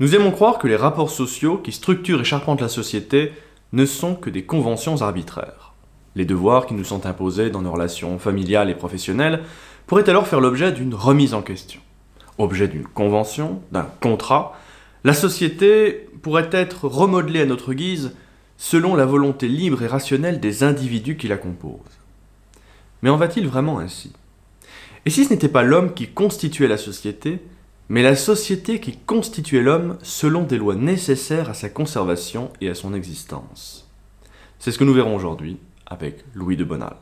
Nous aimons croire que les rapports sociaux qui structurent et charpentent la société ne sont que des conventions arbitraires. Les devoirs qui nous sont imposés dans nos relations familiales et professionnelles pourraient alors faire l'objet d'une remise en question. Objet d'une convention, d'un contrat, la société pourrait être remodelée à notre guise selon la volonté libre et rationnelle des individus qui la composent. Mais en va-t-il vraiment ainsi Et si ce n'était pas l'homme qui constituait la société, mais la société qui constituait l'homme selon des lois nécessaires à sa conservation et à son existence. C'est ce que nous verrons aujourd'hui avec Louis de Bonald.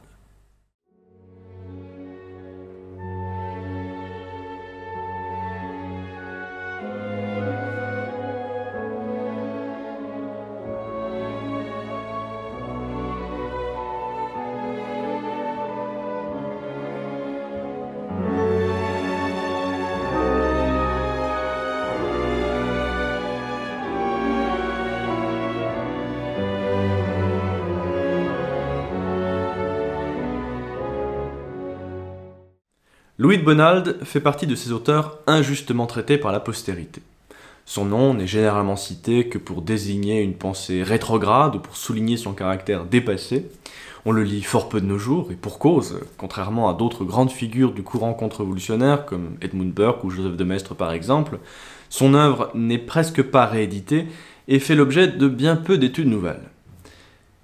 Louis Bonald fait partie de ces auteurs injustement traités par la postérité. Son nom n'est généralement cité que pour désigner une pensée rétrograde ou pour souligner son caractère dépassé. On le lit fort peu de nos jours, et pour cause, contrairement à d'autres grandes figures du courant contre-révolutionnaire comme Edmund Burke ou Joseph de Maistre par exemple, son œuvre n'est presque pas rééditée et fait l'objet de bien peu d'études nouvelles.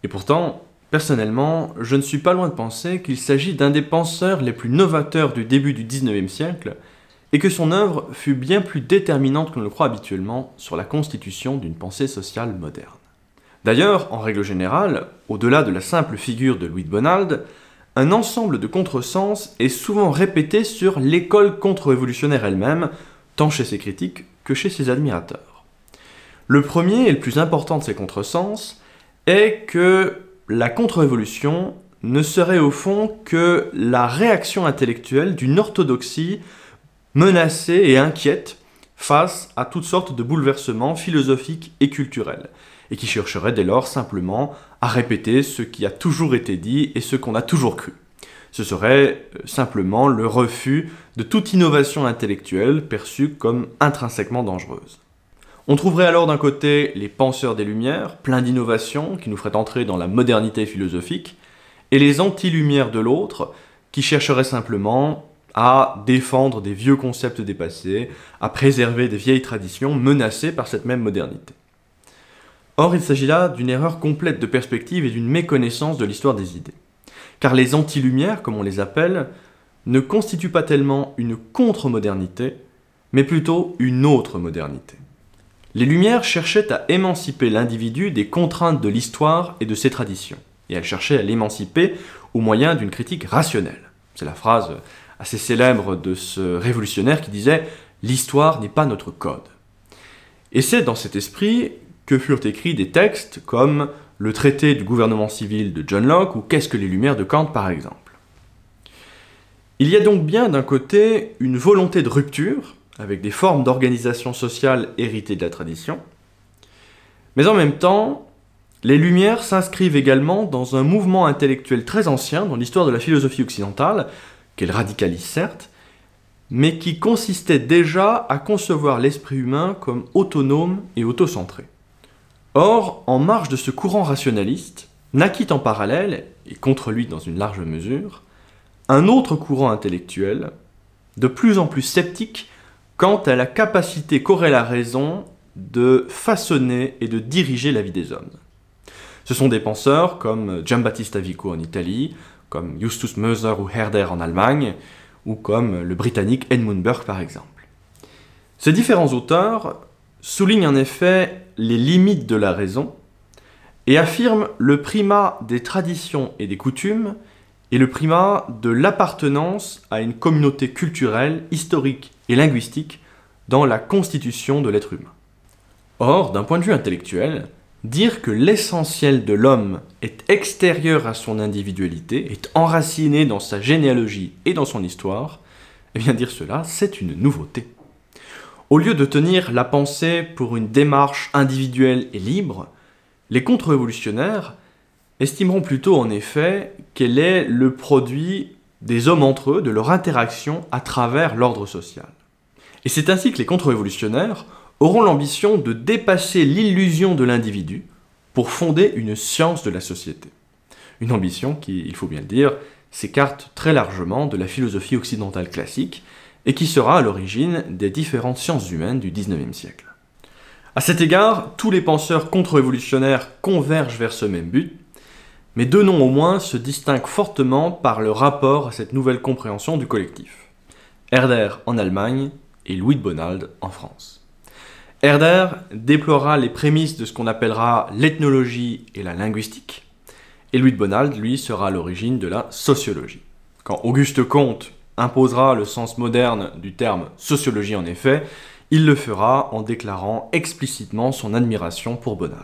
Et pourtant, Personnellement, je ne suis pas loin de penser qu'il s'agit d'un des penseurs les plus novateurs du début du 19e siècle, et que son œuvre fut bien plus déterminante qu'on le croit habituellement sur la constitution d'une pensée sociale moderne. D'ailleurs, en règle générale, au-delà de la simple figure de Louis de Bonald, un ensemble de contresens est souvent répété sur l'école contre-révolutionnaire elle-même, tant chez ses critiques que chez ses admirateurs. Le premier et le plus important de ces contresens est que la contre-révolution ne serait au fond que la réaction intellectuelle d'une orthodoxie menacée et inquiète face à toutes sortes de bouleversements philosophiques et culturels, et qui chercherait dès lors simplement à répéter ce qui a toujours été dit et ce qu'on a toujours cru. Ce serait euh, simplement le refus de toute innovation intellectuelle perçue comme intrinsèquement dangereuse. On trouverait alors d'un côté les penseurs des Lumières, pleins d'innovations qui nous feraient entrer dans la modernité philosophique, et les anti-lumières de l'autre, qui chercheraient simplement à défendre des vieux concepts dépassés, à préserver des vieilles traditions menacées par cette même modernité. Or, il s'agit là d'une erreur complète de perspective et d'une méconnaissance de l'histoire des idées. Car les anti-lumières, comme on les appelle, ne constituent pas tellement une contre-modernité, mais plutôt une autre modernité. Les Lumières cherchaient à émanciper l'individu des contraintes de l'histoire et de ses traditions, et elles cherchaient à l'émanciper au moyen d'une critique rationnelle. C'est la phrase assez célèbre de ce révolutionnaire qui disait ⁇ L'histoire n'est pas notre code ⁇ Et c'est dans cet esprit que furent écrits des textes comme le traité du gouvernement civil de John Locke ou Qu'est-ce que les Lumières de Kant par exemple. Il y a donc bien d'un côté une volonté de rupture avec des formes d'organisation sociale héritées de la tradition. Mais en même temps, les Lumières s'inscrivent également dans un mouvement intellectuel très ancien dans l'histoire de la philosophie occidentale, qu'elle radicalise certes, mais qui consistait déjà à concevoir l'esprit humain comme autonome et autocentré. Or, en marge de ce courant rationaliste, naquit en parallèle, et contre lui dans une large mesure, un autre courant intellectuel, de plus en plus sceptique quant à la capacité qu'aurait la raison de façonner et de diriger la vie des hommes. Ce sont des penseurs comme Giambattista Vico en Italie, comme Justus Moser ou Herder en Allemagne, ou comme le britannique Edmund Burke par exemple. Ces différents auteurs soulignent en effet les limites de la raison et affirment le primat des traditions et des coutumes et le primat de l'appartenance à une communauté culturelle, historique et linguistique dans la constitution de l'être humain. Or, d'un point de vue intellectuel, dire que l'essentiel de l'homme est extérieur à son individualité, est enraciné dans sa généalogie et dans son histoire, eh bien dire cela, c'est une nouveauté. Au lieu de tenir la pensée pour une démarche individuelle et libre, les contre-révolutionnaires estimeront plutôt en effet qu'elle est le produit des hommes entre eux, de leur interaction à travers l'ordre social. Et c'est ainsi que les contre-révolutionnaires auront l'ambition de dépasser l'illusion de l'individu pour fonder une science de la société. Une ambition qui, il faut bien le dire, s'écarte très largement de la philosophie occidentale classique et qui sera à l'origine des différentes sciences humaines du XIXe siècle. À cet égard, tous les penseurs contre-révolutionnaires convergent vers ce même but, mais deux noms au moins se distinguent fortement par le rapport à cette nouvelle compréhension du collectif. Herder en Allemagne et Louis de Bonald en France. Herder déplora les prémices de ce qu'on appellera l'ethnologie et la linguistique, et Louis de Bonald, lui, sera à l'origine de la sociologie. Quand Auguste Comte imposera le sens moderne du terme sociologie en effet, il le fera en déclarant explicitement son admiration pour Bonald.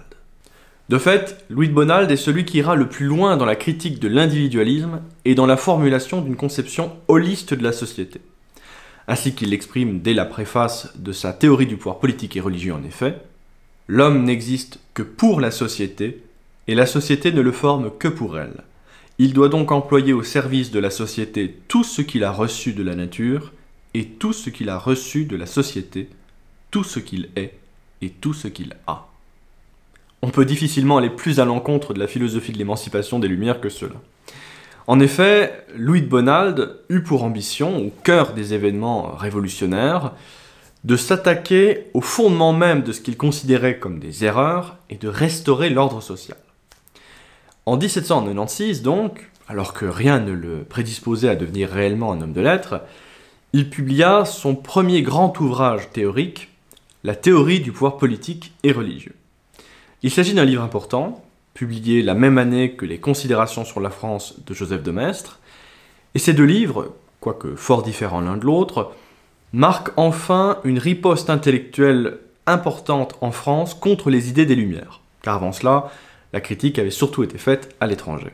De fait, Louis de Bonald est celui qui ira le plus loin dans la critique de l'individualisme et dans la formulation d'une conception holiste de la société ainsi qu'il l'exprime dès la préface de sa théorie du pouvoir politique et religieux en effet, l'homme n'existe que pour la société, et la société ne le forme que pour elle. Il doit donc employer au service de la société tout ce qu'il a reçu de la nature, et tout ce qu'il a reçu de la société, tout ce qu'il est, et tout ce qu'il a. On peut difficilement aller plus à l'encontre de la philosophie de l'émancipation des Lumières que cela. En effet, Louis de Bonald eut pour ambition, au cœur des événements révolutionnaires, de s'attaquer au fondement même de ce qu'il considérait comme des erreurs et de restaurer l'ordre social. En 1796, donc, alors que rien ne le prédisposait à devenir réellement un homme de lettres, il publia son premier grand ouvrage théorique, La théorie du pouvoir politique et religieux. Il s'agit d'un livre important publié la même année que Les Considérations sur la France de Joseph de Maistre. Et ces deux livres, quoique fort différents l'un de l'autre, marquent enfin une riposte intellectuelle importante en France contre les idées des Lumières, car avant cela, la critique avait surtout été faite à l'étranger.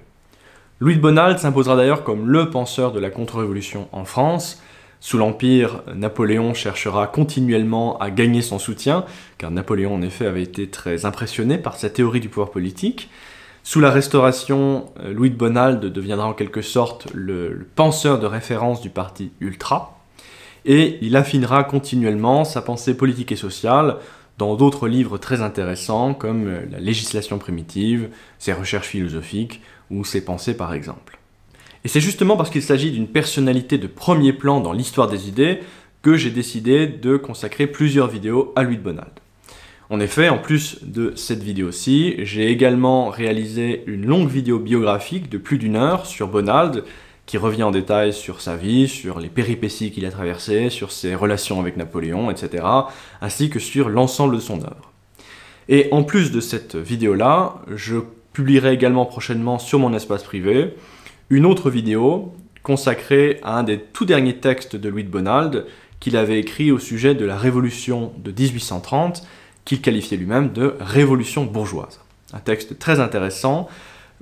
Louis de Bonald s'imposera d'ailleurs comme le penseur de la contre-révolution en France, sous l'Empire, Napoléon cherchera continuellement à gagner son soutien, car Napoléon en effet avait été très impressionné par sa théorie du pouvoir politique. Sous la Restauration, euh, Louis de Bonald deviendra en quelque sorte le, penseur de référence du parti ultra, et il affinera continuellement sa pensée politique et sociale dans d'autres livres très intéressants comme euh, La législation primitive, ses recherches philosophiques ou ses pensées par exemple. Et c'est justement parce qu'il s'agit d'une personnalité de premier plan dans l'histoire des idées que j'ai décidé de consacrer plusieurs vidéos à Louis de Bonald. En effet, en plus de cette vidéo-ci, j'ai également réalisé une longue vidéo biographique de plus d'une heure sur Bonald, qui revient en détail sur sa vie, sur les péripéties qu'il a traversées, sur ses relations avec Napoléon, etc., ainsi que sur l'ensemble de son œuvre. Et en plus de cette vidéo-là, je publierai également prochainement sur mon espace privé une autre vidéo consacrée à un des tout derniers textes de Louis de Bonald qu'il avait écrit au sujet de la Révolution de 1830, qu'il qualifiait lui-même de Révolution bourgeoise. Un texte très intéressant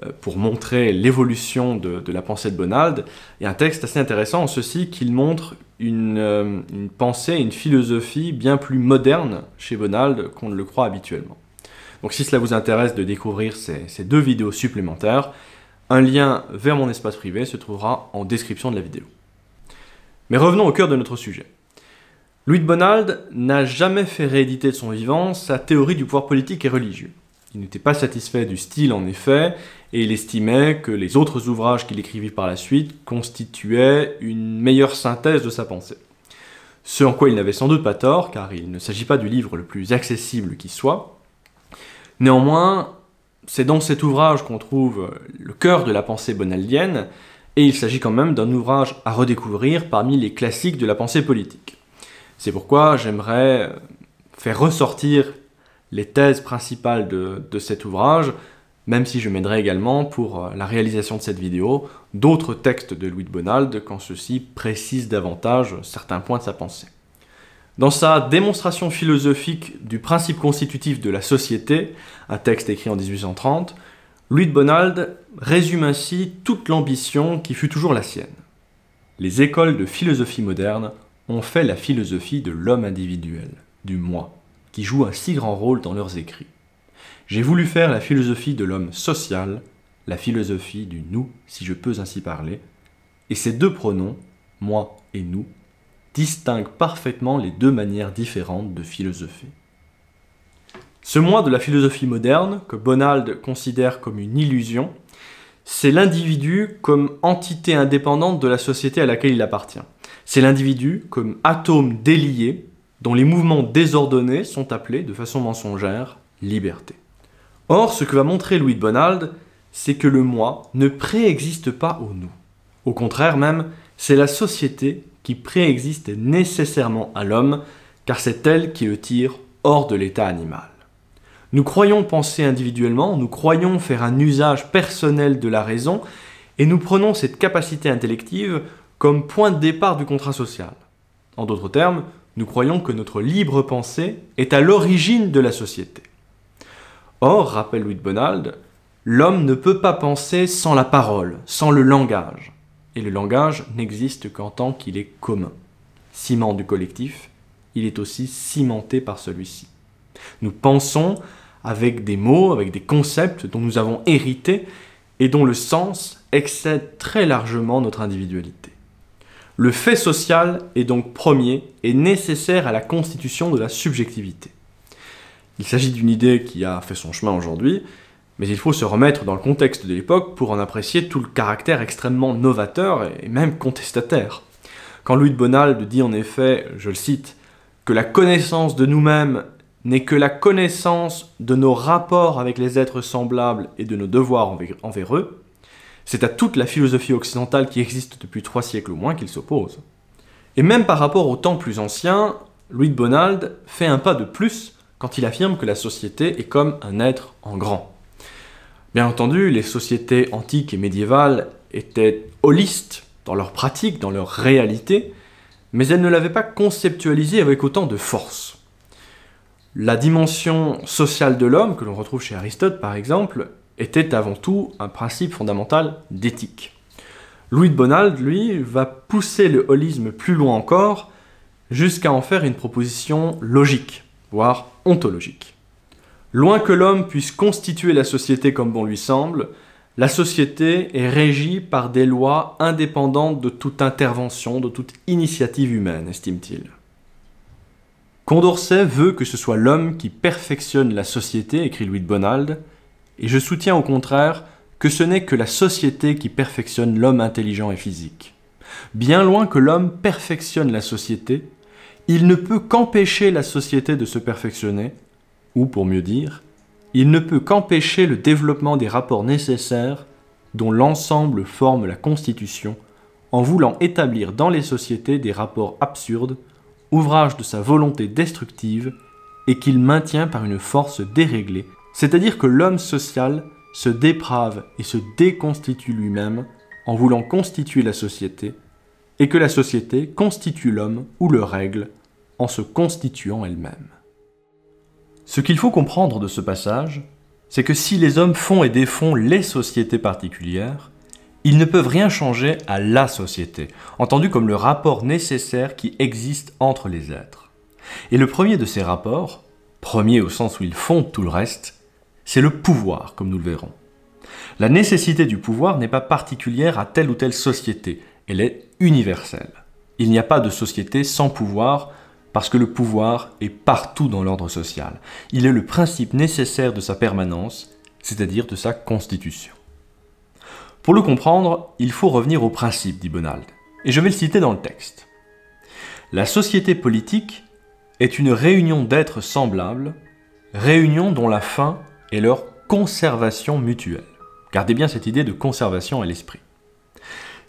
euh, pour montrer l'évolution de, la pensée de Bonald, et un texte assez intéressant en ceci qu'il montre euh, une, pensée, une philosophie bien plus moderne chez Bonald qu'on ne le croit habituellement. Donc si cela vous intéresse de découvrir ces deux vidéos supplémentaires, un lien vers mon espace privé se trouvera en description de la vidéo. Mais revenons au cœur de notre sujet. Louis de Bonald n'a jamais fait rééditer de son vivant sa théorie du pouvoir politique et religieux. Il n'était pas satisfait du style en effet, et il estimait que les autres ouvrages qu'il écrivit par la suite constituaient une meilleure synthèse de sa pensée. Ce en quoi il n'avait sans doute pas tort, car il ne s'agit pas du livre le plus accessible qui soit. Néanmoins, c'est dans cet ouvrage qu'on trouve euh, le cœur de la pensée bonaldienne, et il s'agit quand même d'un ouvrage à redécouvrir parmi les classiques de la pensée politique. C'est pourquoi j'aimerais euh, faire ressortir les thèses principales de, cet ouvrage, même si je m'aiderai également pour euh, la réalisation de cette vidéo d'autres textes de Louis de Bonald quand ceux-ci précisent davantage certains points de sa pensée. Dans sa démonstration philosophique du principe constitutif de la société, un texte écrit en 1830, Louis de Bonald résume ainsi toute l'ambition qui fut toujours la sienne. Les écoles de philosophie moderne ont fait la philosophie de l'homme individuel, du moi, qui joue un si grand rôle dans leurs écrits. J'ai voulu faire la philosophie de l'homme social, la philosophie du nous, si je peux ainsi parler, et ces deux pronoms, moi et nous, distingue parfaitement les deux manières différentes de philosopher. Ce moi de la philosophie moderne, que Bonald considère comme une illusion, c'est l'individu comme entité indépendante de la société à laquelle il appartient. C'est l'individu comme atome délié dont les mouvements désordonnés sont appelés de façon mensongère liberté. Or, ce que va montrer Louis de Bonald, c'est que le moi ne préexiste pas au nous. Au contraire même, c'est la société qui préexiste nécessairement à l'homme, car c'est elle qui le tire hors de l'état animal. Nous croyons penser individuellement, nous croyons faire un usage personnel de la raison, et nous prenons cette capacité intellective comme point de départ du contrat social. En d'autres termes, nous croyons que notre libre pensée est à l'origine de la société. Or, rappelle Louis de Bonald, l'homme ne peut pas penser sans la parole, sans le langage et le langage n'existe qu'en tant qu'il est commun. Ciment du collectif, il est aussi cimenté par celui-ci. Nous pensons avec des mots, avec des concepts dont nous avons hérité et dont le sens excède très largement notre individualité. Le fait social est donc premier et nécessaire à la constitution de la subjectivité. Il s'agit d'une idée qui a fait son chemin aujourd'hui mais il faut se remettre dans le contexte de l'époque pour en apprécier tout le caractère extrêmement novateur et même contestataire. Quand Louis de Bonald dit en effet, je le cite, que la connaissance de nous-mêmes n'est que la connaissance de nos rapports avec les êtres semblables et de nos devoirs envers eux, c'est à toute la philosophie occidentale qui existe depuis trois siècles au moins qu'il s'oppose. Et même par rapport au temps plus ancien, Louis de Bonald fait un pas de plus quand il affirme que la société est comme un être en grand. Bien entendu, les sociétés antiques et médiévales étaient holistes dans leur pratique, dans leur réalité, mais elles ne l'avaient pas conceptualisé avec autant de force. La dimension sociale de l'homme, que l'on retrouve chez Aristote par exemple, était avant tout un principe fondamental d'éthique. Louis de Bonald, lui, va pousser le holisme plus loin encore, jusqu'à en faire une proposition logique, voire ontologique. Loin que l'homme puisse constituer la société comme bon lui semble, la société est régie par des lois indépendantes de toute intervention, de toute initiative humaine, estime-t-il. Condorcet veut que ce soit l'homme qui perfectionne la société, écrit Louis de Bonald, et je soutiens au contraire que ce n'est que la société qui perfectionne l'homme intelligent et physique. Bien loin que l'homme perfectionne la société, il ne peut qu'empêcher la société de se perfectionner ou pour mieux dire, il ne peut qu'empêcher le développement des rapports nécessaires dont l'ensemble forme la Constitution, en voulant établir dans les sociétés des rapports absurdes, ouvrage de sa volonté destructive, et qu'il maintient par une force déréglée, c'est-à-dire que l'homme social se déprave et se déconstitue lui-même en voulant constituer la société, et que la société constitue l'homme ou le règle en se constituant elle-même. Ce qu'il faut comprendre de ce passage, c'est que si les hommes font et défont les sociétés particulières, ils ne peuvent rien changer à la société, entendu comme le rapport nécessaire qui existe entre les êtres. Et le premier de ces rapports, premier au sens où ils font tout le reste, c'est le pouvoir, comme nous le verrons. La nécessité du pouvoir n'est pas particulière à telle ou telle société, elle est universelle. Il n'y a pas de société sans pouvoir, parce que le pouvoir est partout dans l'ordre social. Il est le principe nécessaire de sa permanence, c'est-à-dire de sa constitution. Pour le comprendre, il faut revenir au principe, dit Bonald, et je vais le citer dans le texte. La société politique est une réunion d'êtres semblables, réunion dont la fin est leur conservation mutuelle. Gardez bien cette idée de conservation à l'esprit.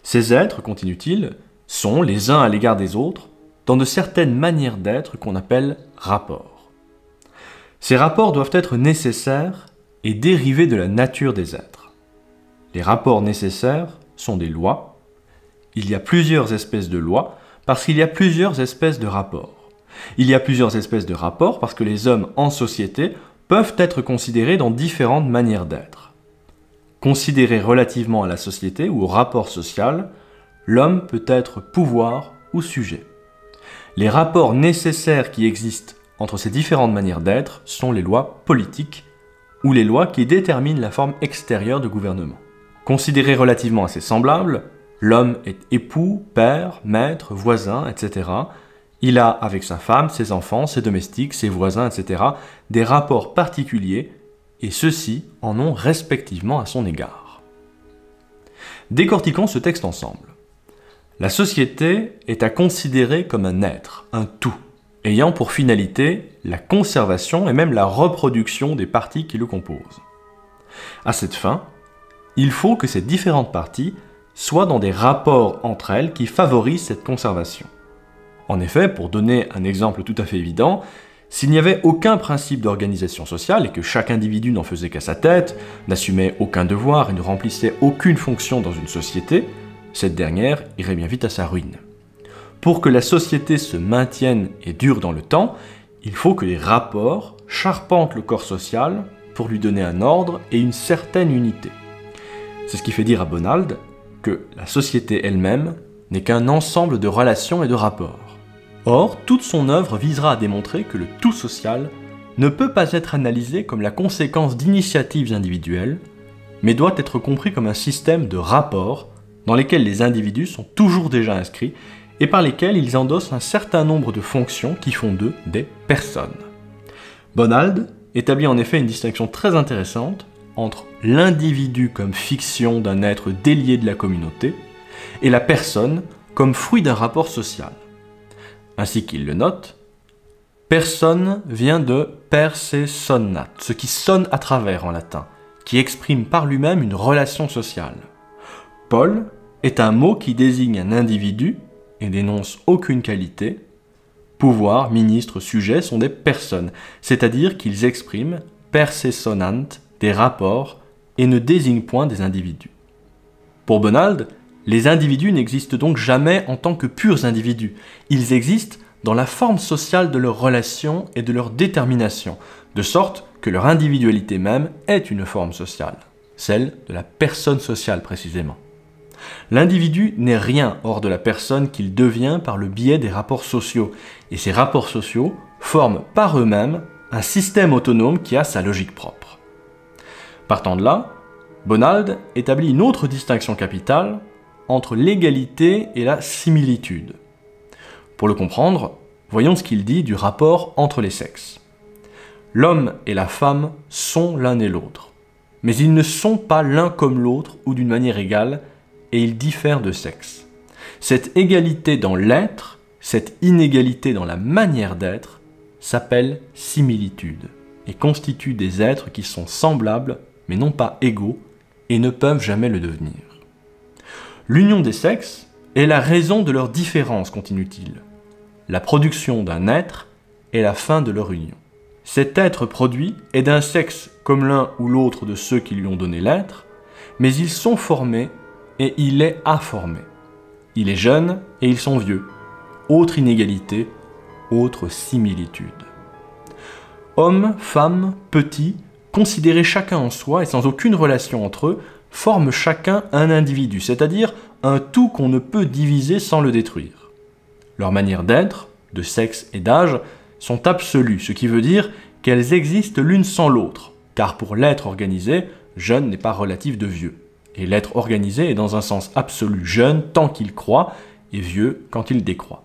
Ces êtres, continue-t-il, sont, les uns à l'égard des autres, dans de certaines manières d'être qu'on appelle rapports. Ces rapports doivent être nécessaires et dérivés de la nature des êtres. Les rapports nécessaires sont des lois. Il y a plusieurs espèces de lois parce qu'il y a plusieurs espèces de rapports. Il y a plusieurs espèces de rapports parce que les hommes en société peuvent être considérés dans différentes manières d'être. Considéré relativement à la société ou au rapport social, l'homme peut être pouvoir ou sujet. Les rapports nécessaires qui existent entre ces différentes manières d'être sont les lois politiques ou les lois qui déterminent la forme extérieure de gouvernement. Considéré relativement à ses semblables, l'homme est époux, père, maître, voisin, etc. Il a avec sa femme, ses enfants, ses domestiques, ses voisins, etc. des rapports particuliers et ceux-ci en ont respectivement à son égard. Décortiquons ce texte ensemble. La société est à considérer comme un être, un tout, ayant pour finalité la conservation et même la reproduction des parties qui le composent. À cette fin, il faut que ces différentes parties soient dans des rapports entre elles qui favorisent cette conservation. En effet, pour donner un exemple tout à fait évident, s'il n'y avait aucun principe d'organisation sociale et que chaque individu n'en faisait qu'à sa tête, n'assumait aucun devoir et ne remplissait aucune fonction dans une société, cette dernière irait bien vite à sa ruine. Pour que la société se maintienne et dure dans le temps, il faut que les rapports charpentent le corps social pour lui donner un ordre et une certaine unité. C'est ce qui fait dire à Bonald que la société elle-même n'est qu'un ensemble de relations et de rapports. Or, toute son œuvre visera à démontrer que le tout social ne peut pas être analysé comme la conséquence d'initiatives individuelles, mais doit être compris comme un système de rapports dans lesquels les individus sont toujours déjà inscrits et par lesquels ils endossent un certain nombre de fonctions qui font d'eux des personnes. Bonald établit en effet une distinction très intéressante entre l'individu comme fiction d'un être délié de la communauté et la personne comme fruit d'un rapport social. Ainsi qu'il le note, personne vient de sonnat », ce qui sonne à travers en latin, qui exprime par lui-même une relation sociale. Paul est un mot qui désigne un individu et n'énonce aucune qualité. Pouvoir, ministre, sujet sont des personnes, c'est-à-dire qu'ils expriment sonant » des rapports et ne désignent point des individus. Pour Bonald, les individus n'existent donc jamais en tant que purs individus, ils existent dans la forme sociale de leurs relations et de leurs déterminations, de sorte que leur individualité même est une forme sociale, celle de la personne sociale précisément. L'individu n'est rien hors de la personne qu'il devient par le biais des rapports sociaux, et ces rapports sociaux forment par eux-mêmes un système autonome qui a sa logique propre. Partant de là, Bonald établit une autre distinction capitale entre l'égalité et la similitude. Pour le comprendre, voyons ce qu'il dit du rapport entre les sexes. L'homme et la femme sont l'un et l'autre, mais ils ne sont pas l'un comme l'autre ou d'une manière égale, et ils diffèrent de sexe. Cette égalité dans l'être, cette inégalité dans la manière d'être, s'appelle similitude et constitue des êtres qui sont semblables mais non pas égaux et ne peuvent jamais le devenir. L'union des sexes est la raison de leur différence, continue-t-il. La production d'un être est la fin de leur union. Cet être produit est d'un sexe comme l'un ou l'autre de ceux qui lui ont donné l'être, mais ils sont formés et il est informé. Il est jeune et ils sont vieux. Autre inégalité, autre similitude. Hommes, femmes, petits, considérés chacun en soi et sans aucune relation entre eux, forment chacun un individu, c'est-à-dire un tout qu'on ne peut diviser sans le détruire. Leur manière d'être, de sexe et d'âge, sont absolues, ce qui veut dire qu'elles existent l'une sans l'autre, car pour l'être organisé, jeune n'est pas relatif de vieux. Et l'être organisé est dans un sens absolu jeune tant qu'il croit et vieux quand il décroît.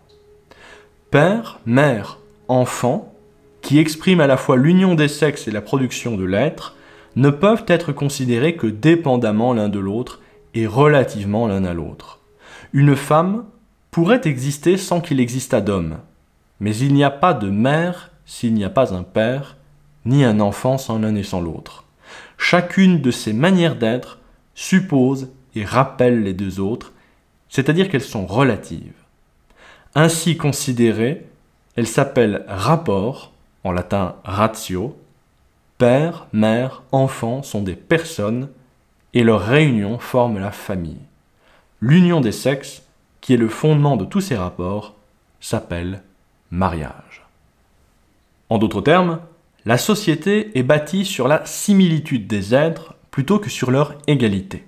Père, mère, enfant, qui expriment à la fois l'union des sexes et la production de l'être, ne peuvent être considérés que dépendamment l'un de l'autre et relativement l'un à l'autre. Une femme pourrait exister sans qu'il existât d'homme, mais il n'y a pas de mère s'il n'y a pas un père, ni un enfant sans l'un et sans l'autre. Chacune de ces manières d'être supposent et rappellent les deux autres, c'est-à-dire qu'elles sont relatives. Ainsi considérées, elles s'appellent rapport, en latin ratio. Père, mère, enfant sont des personnes et leur réunion forme la famille. L'union des sexes, qui est le fondement de tous ces rapports, s'appelle mariage. En d'autres termes, la société est bâtie sur la similitude des êtres plutôt que sur leur égalité.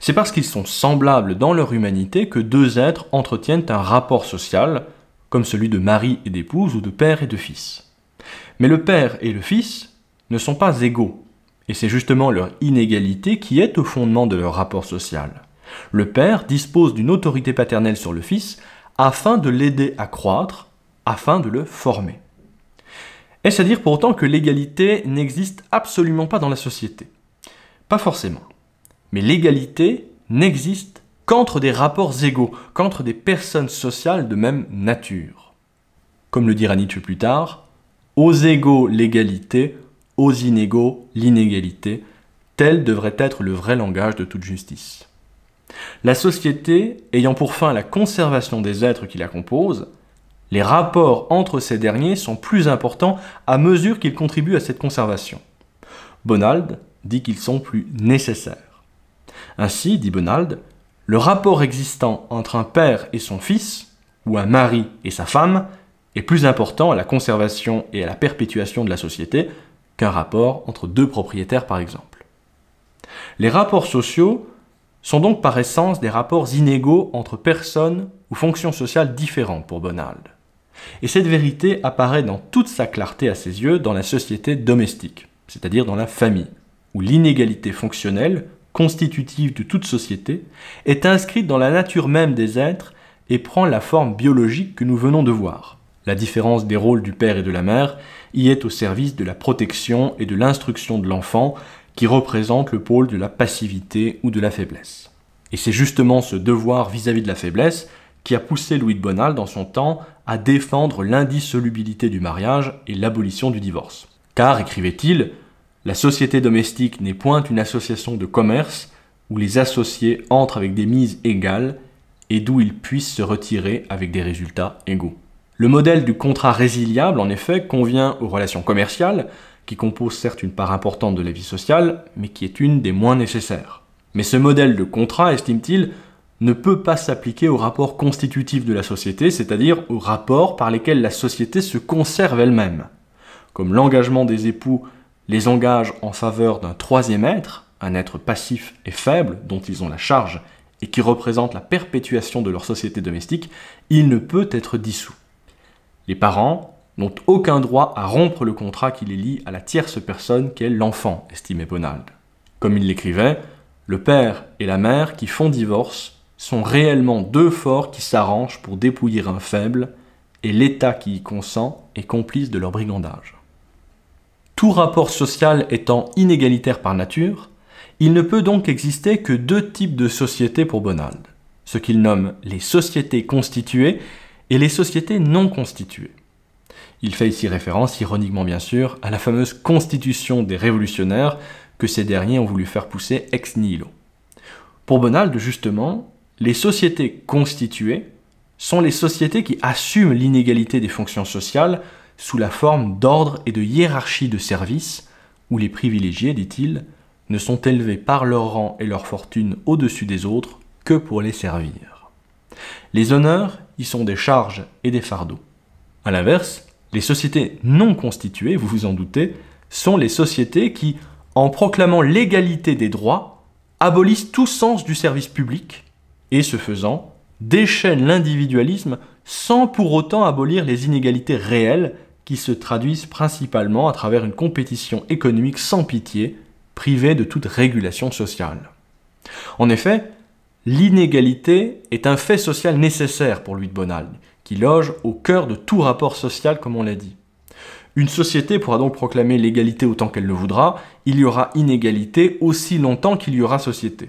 C'est parce qu'ils sont semblables dans leur humanité que deux êtres entretiennent un rapport social, comme celui de mari et d'épouse ou de père et de fils. Mais le père et le fils ne sont pas égaux, et c'est justement leur inégalité qui est au fondement de leur rapport social. Le père dispose d'une autorité paternelle sur le fils afin de l'aider à croître, afin de le former. Est-ce à dire pourtant que l'égalité n'existe absolument pas dans la société pas forcément. Mais l'égalité n'existe qu'entre des rapports égaux, qu'entre des personnes sociales de même nature. Comme le dira Nietzsche plus tard, aux égaux l'égalité, aux inégaux l'inégalité, tel devrait être le vrai langage de toute justice. La société ayant pour fin la conservation des êtres qui la composent, les rapports entre ces derniers sont plus importants à mesure qu'ils contribuent à cette conservation. Bonald dit qu'ils sont plus nécessaires. Ainsi, dit Bonald, le rapport existant entre un père et son fils, ou un mari et sa femme, est plus important à la conservation et à la perpétuation de la société qu'un rapport entre deux propriétaires par exemple. Les rapports sociaux sont donc par essence des rapports inégaux entre personnes ou fonctions sociales différentes pour Bonald. Et cette vérité apparaît dans toute sa clarté à ses yeux dans la société domestique, c'est-à-dire dans la famille où l'inégalité fonctionnelle, constitutive de toute société, est inscrite dans la nature même des êtres et prend la forme biologique que nous venons de voir. La différence des rôles du père et de la mère y est au service de la protection et de l'instruction de l'enfant qui représente le pôle de la passivité ou de la faiblesse. Et c'est justement ce devoir vis-à-vis -vis de la faiblesse qui a poussé Louis de Bonald dans son temps à défendre l'indissolubilité du mariage et l'abolition du divorce. Car, écrivait-il, la société domestique n'est point une association de commerce où les associés entrent avec des mises égales et d'où ils puissent se retirer avec des résultats égaux. Le modèle du contrat résiliable, en effet, convient aux relations commerciales, qui composent certes une part importante de la vie sociale, mais qui est une des moins nécessaires. Mais ce modèle de contrat, estime-t-il, ne peut pas s'appliquer aux rapports constitutifs de la société, c'est-à-dire aux rapports par lesquels la société se conserve elle-même, comme l'engagement des époux les engage en faveur d'un troisième être, un être passif et faible dont ils ont la charge et qui représente la perpétuation de leur société domestique, il ne peut être dissous. Les parents n'ont aucun droit à rompre le contrat qui les lie à la tierce personne qu'est l'enfant, estimait Bonald. Comme il l'écrivait, le père et la mère qui font divorce sont réellement deux forts qui s'arrangent pour dépouiller un faible, et l'État qui y consent est complice de leur brigandage. Tout rapport social étant inégalitaire par nature, il ne peut donc exister que deux types de sociétés pour Bonald, ce qu'il nomme les sociétés constituées et les sociétés non constituées. Il fait ici référence, ironiquement bien sûr, à la fameuse constitution des révolutionnaires que ces derniers ont voulu faire pousser ex nihilo. Pour Bonald, justement, les sociétés constituées sont les sociétés qui assument l'inégalité des fonctions sociales sous la forme d'ordre et de hiérarchie de services, où les privilégiés, dit-il, ne sont élevés par leur rang et leur fortune au-dessus des autres que pour les servir. Les honneurs y sont des charges et des fardeaux. A l'inverse, les sociétés non constituées, vous vous en doutez, sont les sociétés qui, en proclamant l'égalité des droits, abolissent tout sens du service public et, ce faisant, déchaînent l'individualisme sans pour autant abolir les inégalités réelles qui se traduisent principalement à travers une compétition économique sans pitié, privée de toute régulation sociale. En effet, l'inégalité est un fait social nécessaire pour Louis de Bonald, qui loge au cœur de tout rapport social comme on l'a dit. Une société pourra donc proclamer l'égalité autant qu'elle le voudra, il y aura inégalité aussi longtemps qu'il y aura société.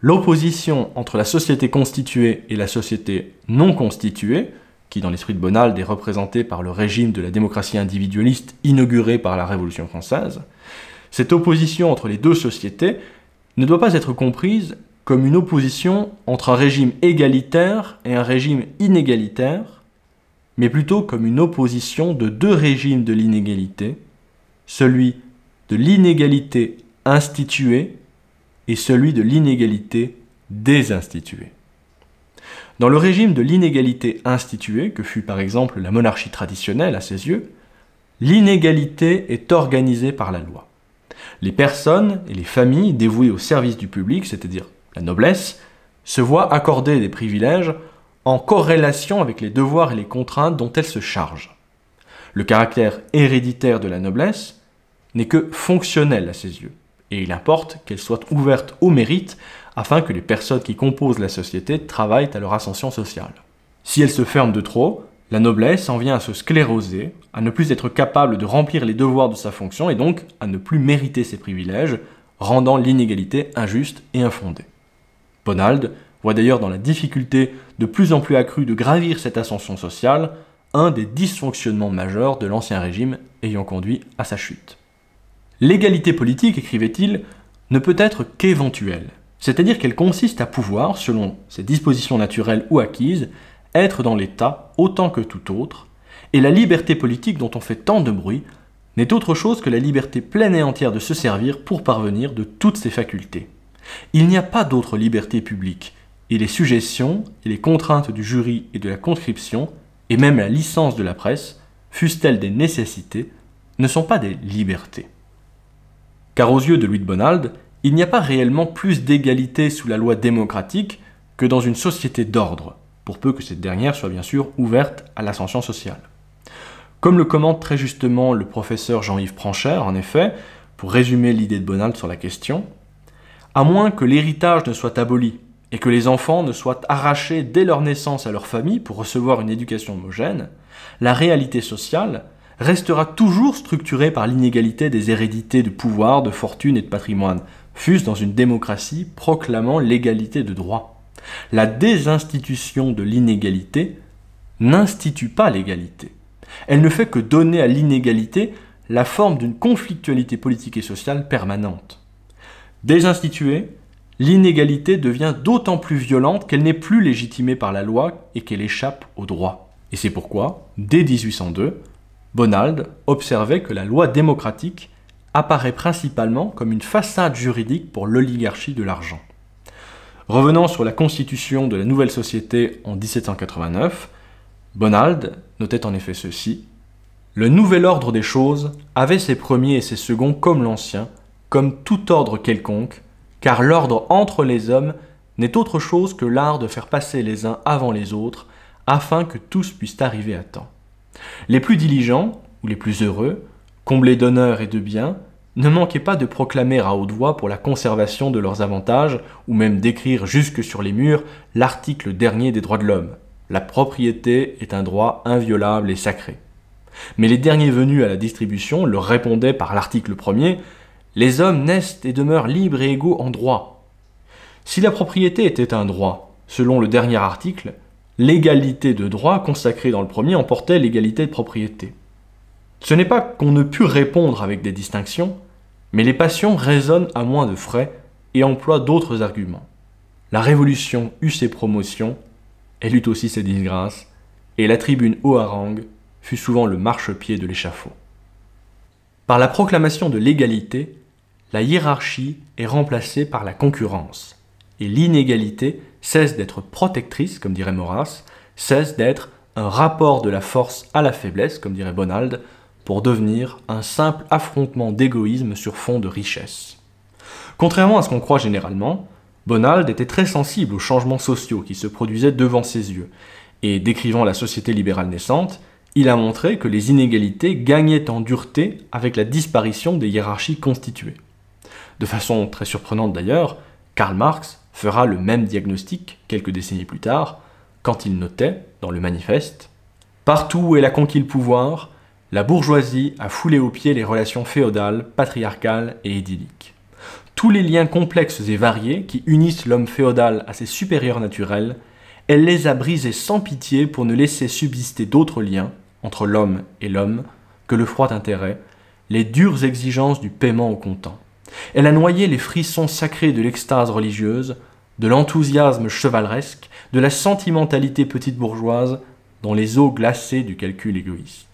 L'opposition entre la société constituée et la société non constituée qui dans l'esprit de Bonald est représenté par le régime de la démocratie individualiste inauguré par la Révolution française, cette opposition entre les deux sociétés ne doit pas être comprise comme une opposition entre un régime égalitaire et un régime inégalitaire, mais plutôt comme une opposition de deux régimes de l'inégalité, celui de l'inégalité instituée et celui de l'inégalité désinstituée. Dans le régime de l'inégalité instituée, que fut par exemple la monarchie traditionnelle à ses yeux, l'inégalité est organisée par la loi. Les personnes et les familles dévouées au service du public, c'est-à-dire la noblesse, se voient accorder des privilèges en corrélation avec les devoirs et les contraintes dont elles se chargent. Le caractère héréditaire de la noblesse n'est que fonctionnel à ses yeux, et il importe qu'elle soit ouverte au mérite afin que les personnes qui composent la société travaillent à leur ascension sociale. Si elle se ferme de trop, la noblesse en vient à se scléroser, à ne plus être capable de remplir les devoirs de sa fonction et donc à ne plus mériter ses privilèges, rendant l'inégalité injuste et infondée. Bonald voit d'ailleurs dans la difficulté de plus en plus accrue de gravir cette ascension sociale un des dysfonctionnements majeurs de l'ancien régime ayant conduit à sa chute. L'égalité politique, écrivait-il, ne peut être qu'éventuelle, c'est-à-dire qu'elle consiste à pouvoir, selon ses dispositions naturelles ou acquises, être dans l'État autant que tout autre, et la liberté politique dont on fait tant de bruit n'est autre chose que la liberté pleine et entière de se servir pour parvenir de toutes ses facultés. Il n'y a pas d'autre liberté publique, et les suggestions et les contraintes du jury et de la conscription, et même la licence de la presse, fussent-elles des nécessités, ne sont pas des libertés. Car aux yeux de Louis de Bonald, il n'y a pas réellement plus d'égalité sous la loi démocratique que dans une société d'ordre, pour peu que cette dernière soit bien sûr ouverte à l'ascension sociale. Comme le commente très justement le professeur Jean-Yves Pranchère, en effet, pour résumer l'idée de Bonald sur la question, à moins que l'héritage ne soit aboli et que les enfants ne soient arrachés dès leur naissance à leur famille pour recevoir une éducation homogène, la réalité sociale restera toujours structurée par l'inégalité des hérédités de pouvoir, de fortune et de patrimoine, fût dans une démocratie proclamant l'égalité de droit. La désinstitution de l'inégalité n'institue pas l'égalité. Elle ne fait que donner à l'inégalité la forme d'une conflictualité politique et sociale permanente. Désinstituée, l'inégalité devient d'autant plus violente qu'elle n'est plus légitimée par la loi et qu'elle échappe au droit. Et c'est pourquoi, dès 1802, Bonald observait que la loi démocratique apparaît principalement comme une façade juridique pour l'oligarchie de l'argent. Revenant sur la constitution de la nouvelle société en 1789, Bonald notait en effet ceci Le nouvel ordre des choses avait ses premiers et ses seconds comme l'ancien, comme tout ordre quelconque, car l'ordre entre les hommes n'est autre chose que l'art de faire passer les uns avant les autres, afin que tous puissent arriver à temps. Les plus diligents, ou les plus heureux, Comblés d'honneur et de biens, ne manquaient pas de proclamer à haute voix pour la conservation de leurs avantages, ou même d'écrire jusque sur les murs l'article dernier des droits de l'homme. La propriété est un droit inviolable et sacré. Mais les derniers venus à la distribution leur répondaient par l'article premier Les hommes naissent et demeurent libres et égaux en droit. Si la propriété était un droit, selon le dernier article, l'égalité de droit consacrée dans le premier emportait l'égalité de propriété. Ce n'est pas qu'on ne pût répondre avec des distinctions, mais les passions raisonnent à moins de frais et emploient d'autres arguments. La Révolution eut ses promotions, elle eut aussi ses disgrâces, et la tribune au harangue fut souvent le marchepied de l'échafaud. Par la proclamation de l'égalité, la hiérarchie est remplacée par la concurrence, et l'inégalité cesse d'être protectrice, comme dirait Maurras, cesse d'être un rapport de la force à la faiblesse, comme dirait Bonald, pour devenir un simple affrontement d'égoïsme sur fond de richesse. Contrairement à ce qu'on croit généralement, Bonald était très sensible aux changements sociaux qui se produisaient devant ses yeux, et décrivant la société libérale naissante, il a montré que les inégalités gagnaient en dureté avec la disparition des hiérarchies constituées. De façon très surprenante d'ailleurs, Karl Marx fera le même diagnostic quelques décennies plus tard, quand il notait, dans le manifeste, Partout où elle a conquis le pouvoir, la bourgeoisie a foulé aux pieds les relations féodales, patriarcales et idylliques. Tous les liens complexes et variés qui unissent l'homme féodal à ses supérieurs naturels, elle les a brisés sans pitié pour ne laisser subsister d'autres liens entre l'homme et l'homme que le froid intérêt, les dures exigences du paiement au comptant. Elle a noyé les frissons sacrés de l'extase religieuse, de l'enthousiasme chevaleresque, de la sentimentalité petite bourgeoise dans les eaux glacées du calcul égoïste.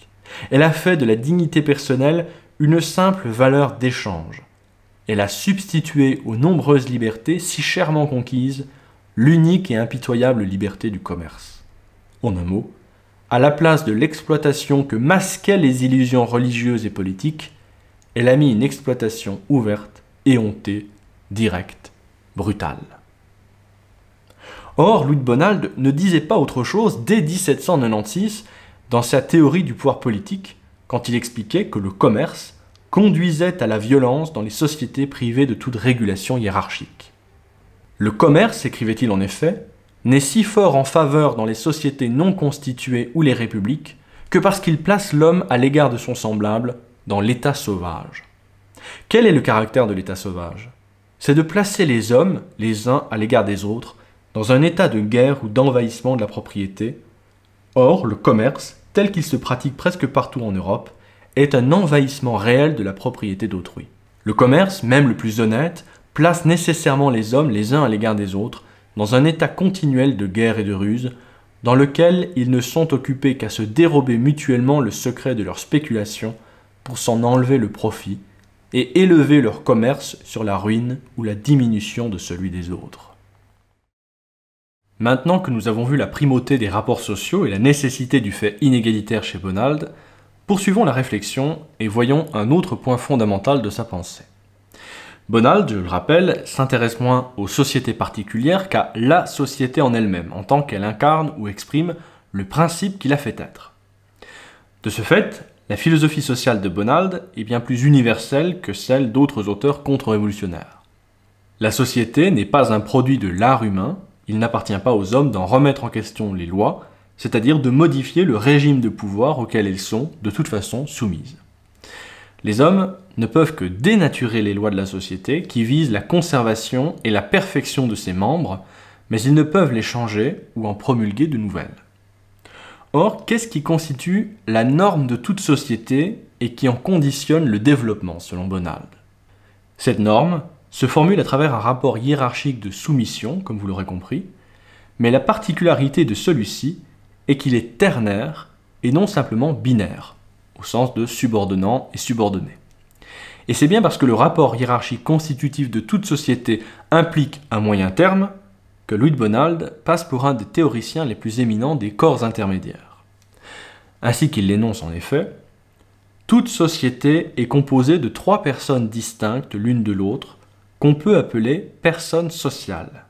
Elle a fait de la dignité personnelle une simple valeur d'échange. Elle a substitué aux nombreuses libertés si chèrement conquises l'unique et impitoyable liberté du commerce. En un mot, à la place de l'exploitation que masquaient les illusions religieuses et politiques, elle a mis une exploitation ouverte, éhontée, directe, brutale. Or, Louis de Bonald ne disait pas autre chose dès 1796 dans sa théorie du pouvoir politique quand il expliquait que le commerce conduisait à la violence dans les sociétés privées de toute régulation hiérarchique. Le commerce, écrivait-il en effet, n'est si fort en faveur dans les sociétés non constituées ou les républiques que parce qu'il place l'homme à l'égard de son semblable dans l'état sauvage. Quel est le caractère de l'état sauvage C'est de placer les hommes, les uns à l'égard des autres, dans un état de guerre ou d'envahissement de la propriété. Or, le commerce tel qu'il se pratique presque partout en Europe, est un envahissement réel de la propriété d'autrui. Le commerce, même le plus honnête, place nécessairement les hommes les uns à l'égard des autres dans un état continuel de guerre et de ruse, dans lequel ils ne sont occupés qu'à se dérober mutuellement le secret de leur spéculation pour s'en enlever le profit et élever leur commerce sur la ruine ou la diminution de celui des autres. Maintenant que nous avons vu la primauté des rapports sociaux et la nécessité du fait inégalitaire chez Bonald, poursuivons la réflexion et voyons un autre point fondamental de sa pensée. Bonald, je le rappelle, s'intéresse moins aux sociétés particulières qu'à la société en elle-même, en tant qu'elle incarne ou exprime le principe qui la fait être. De ce fait, la philosophie sociale de Bonald est bien plus universelle que celle d'autres auteurs contre-révolutionnaires. La société n'est pas un produit de l'art humain, il n'appartient pas aux hommes d'en remettre en question les lois, c'est-à-dire de modifier le régime de pouvoir auquel elles sont, de toute façon, soumises. Les hommes ne peuvent que dénaturer les lois de la société qui visent la conservation et la perfection de ses membres, mais ils ne peuvent les changer ou en promulguer de nouvelles. Or, qu'est-ce qui constitue la norme de toute société et qui en conditionne le développement, selon Bonald Cette norme, se formule à travers un rapport hiérarchique de soumission, comme vous l'aurez compris, mais la particularité de celui-ci est qu'il est ternaire et non simplement binaire, au sens de subordonnant et subordonné. Et c'est bien parce que le rapport hiérarchique constitutif de toute société implique un moyen terme que Louis de Bonald passe pour un des théoriciens les plus éminents des corps intermédiaires. Ainsi qu'il l'énonce en effet, toute société est composée de trois personnes distinctes l'une de l'autre, qu'on peut appeler personnes sociales,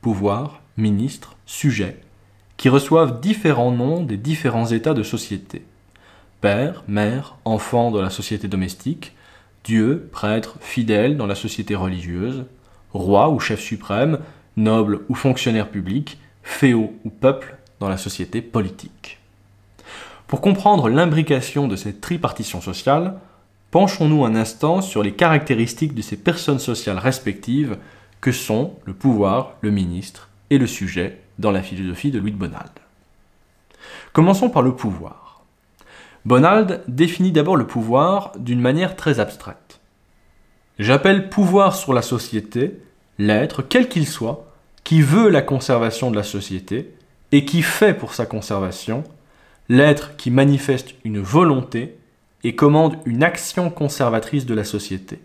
pouvoir, ministre, sujet, qui reçoivent différents noms des différents états de société. Père, mère, enfant dans la société domestique, Dieu, prêtre, fidèle dans la société religieuse, roi ou chef suprême, noble ou fonctionnaire public, féo ou peuple dans la société politique. Pour comprendre l'imbrication de cette tripartition sociale, penchons-nous un instant sur les caractéristiques de ces personnes sociales respectives que sont le pouvoir, le ministre et le sujet dans la philosophie de Louis de Bonald. Commençons par le pouvoir. Bonald définit d'abord le pouvoir d'une manière très abstraite. J'appelle pouvoir sur la société l'être, quel qu'il soit, qui veut la conservation de la société et qui fait pour sa conservation, l'être qui manifeste une volonté et commande une action conservatrice de la société.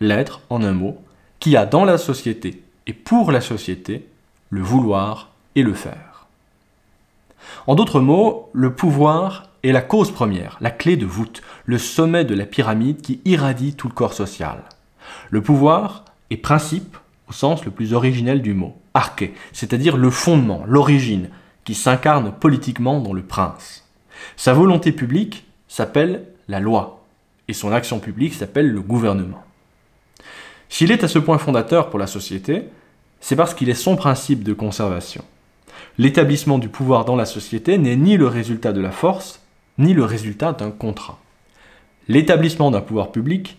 L'être, en un mot, qui a dans la société et pour la société le vouloir et le faire. En d'autres mots, le pouvoir est la cause première, la clé de voûte, le sommet de la pyramide qui irradie tout le corps social. Le pouvoir est principe au sens le plus originel du mot, arché, c'est-à-dire le fondement, l'origine, qui s'incarne politiquement dans le prince. Sa volonté publique s'appelle la loi, et son action publique s'appelle le gouvernement. S'il est à ce point fondateur pour la société, c'est parce qu'il est son principe de conservation. L'établissement du pouvoir dans la société n'est ni le résultat de la force, ni le résultat d'un contrat. L'établissement d'un pouvoir public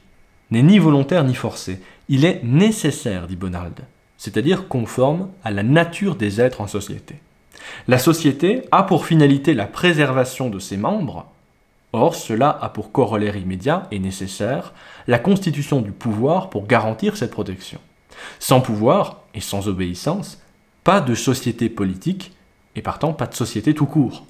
n'est ni volontaire ni forcé. Il est nécessaire, dit Bonald, c'est-à-dire conforme à la nature des êtres en société. La société a pour finalité la préservation de ses membres, Or, cela a pour corollaire immédiat et nécessaire la constitution du pouvoir pour garantir cette protection. Sans pouvoir et sans obéissance, pas de société politique et partant pas de société tout court.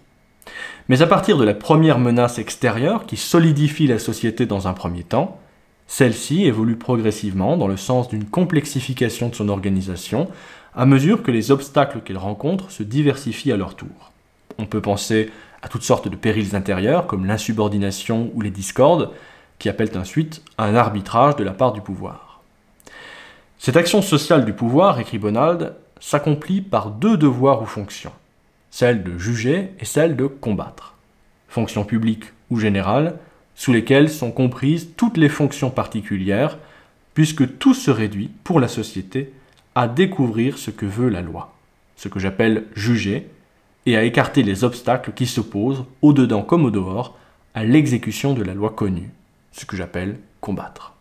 Mais à partir de la première menace extérieure qui solidifie la société dans un premier temps, celle-ci évolue progressivement dans le sens d'une complexification de son organisation à mesure que les obstacles qu'elle rencontre se diversifient à leur tour. On peut penser à toutes sortes de périls intérieurs, comme l'insubordination ou les discordes, qui appellent ensuite un arbitrage de la part du pouvoir. Cette action sociale du pouvoir, écrit Bonald, s'accomplit par deux devoirs ou fonctions, celle de juger et celle de combattre. fonctions publiques ou générales, sous lesquelles sont comprises toutes les fonctions particulières, puisque tout se réduit, pour la société, à découvrir ce que veut la loi, ce que j'appelle juger, et à écarter les obstacles qui s'opposent, au dedans comme au dehors, à l'exécution de la loi connue, ce que j'appelle combattre.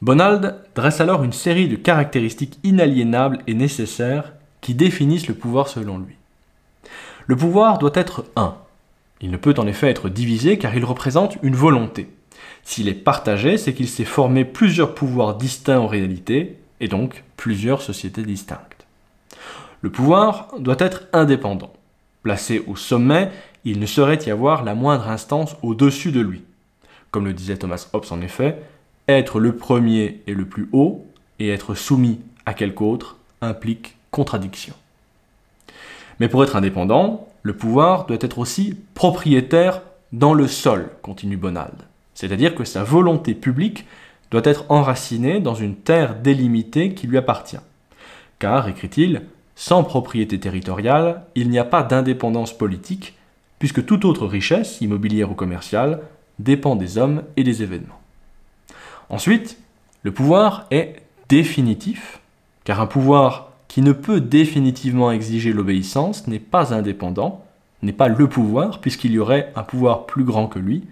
Bonald dresse alors une série de caractéristiques inaliénables et nécessaires qui définissent le pouvoir selon lui. Le pouvoir doit être un. Il ne peut en effet être divisé car il représente une volonté. S'il est partagé, c'est qu'il s'est formé plusieurs pouvoirs distincts en réalité, et donc plusieurs sociétés distinctes. Le pouvoir doit être indépendant. Placé au sommet, il ne saurait y avoir la moindre instance au-dessus de lui. Comme le disait Thomas Hobbes en effet, être le premier et le plus haut, et être soumis à quelque autre, implique contradiction. Mais pour être indépendant, le pouvoir doit être aussi propriétaire dans le sol, continue Bonald. C'est-à-dire que sa volonté publique doit être enracinée dans une terre délimitée qui lui appartient. Car, écrit-il, sans propriété territoriale, il n'y a pas d'indépendance politique, puisque toute autre richesse, immobilière ou commerciale, dépend des hommes et des événements. Ensuite, le pouvoir est définitif, car un pouvoir qui ne peut définitivement exiger l'obéissance n'est pas indépendant, n'est pas le pouvoir, puisqu'il y aurait un pouvoir plus grand que lui,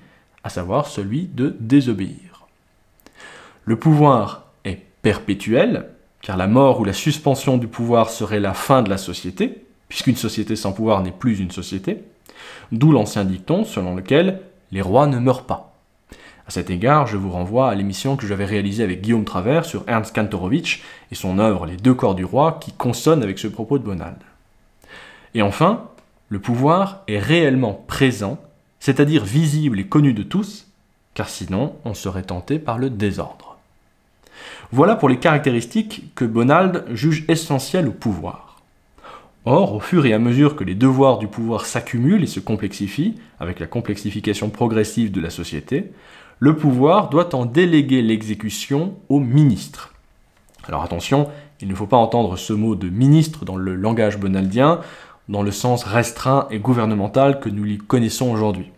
à savoir celui de désobéir. Le pouvoir est perpétuel, car la mort ou la suspension du pouvoir serait la fin de la société, puisqu'une société sans pouvoir n'est plus une société, d'où l'ancien dicton selon lequel les rois ne meurent pas. À cet égard, je vous renvoie à l'émission que j'avais réalisée avec Guillaume Travers sur Ernst Kantorowicz et son œuvre Les deux corps du roi qui consonne avec ce propos de Bonald. Et enfin, le pouvoir est réellement présent, c'est-à-dire visible et connu de tous, car sinon on serait tenté par le désordre. Voilà pour les caractéristiques que Bonald juge essentielles au pouvoir. Or, au fur et à mesure que les devoirs du pouvoir s'accumulent et se complexifient, avec la complexification progressive de la société, le pouvoir doit en déléguer l'exécution au ministre. Alors attention, il ne faut pas entendre ce mot de ministre dans le langage bonaldien, dans le sens restreint et gouvernemental que nous lui connaissons aujourd'hui.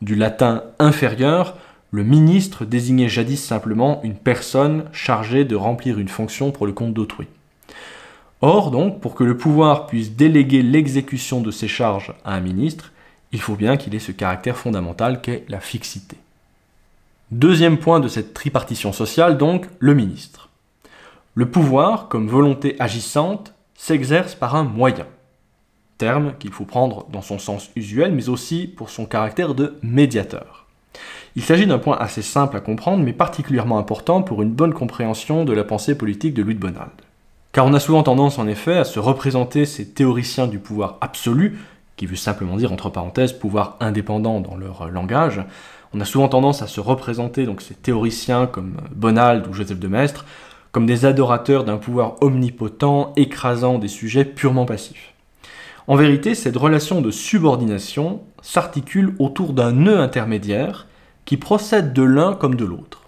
Du latin inférieur, le ministre désignait jadis simplement une personne chargée de remplir une fonction pour le compte d'autrui. Or, donc, pour que le pouvoir puisse déléguer l'exécution de ses charges à un ministre, il faut bien qu'il ait ce caractère fondamental qu'est la fixité. Deuxième point de cette tripartition sociale, donc, le ministre. Le pouvoir, comme volonté agissante, s'exerce par un moyen, terme qu'il faut prendre dans son sens usuel, mais aussi pour son caractère de médiateur. Il s'agit d'un point assez simple à comprendre, mais particulièrement important pour une bonne compréhension de la pensée politique de Louis de Bonald. Car on a souvent tendance en effet à se représenter ces théoriciens du pouvoir absolu, qui veut simplement dire entre parenthèses pouvoir indépendant dans leur langage, on a souvent tendance à se représenter donc ces théoriciens comme Bonald ou Joseph de Maistre comme des adorateurs d'un pouvoir omnipotent, écrasant des sujets purement passifs. En vérité, cette relation de subordination s'articule autour d'un nœud intermédiaire qui procède de l'un comme de l'autre.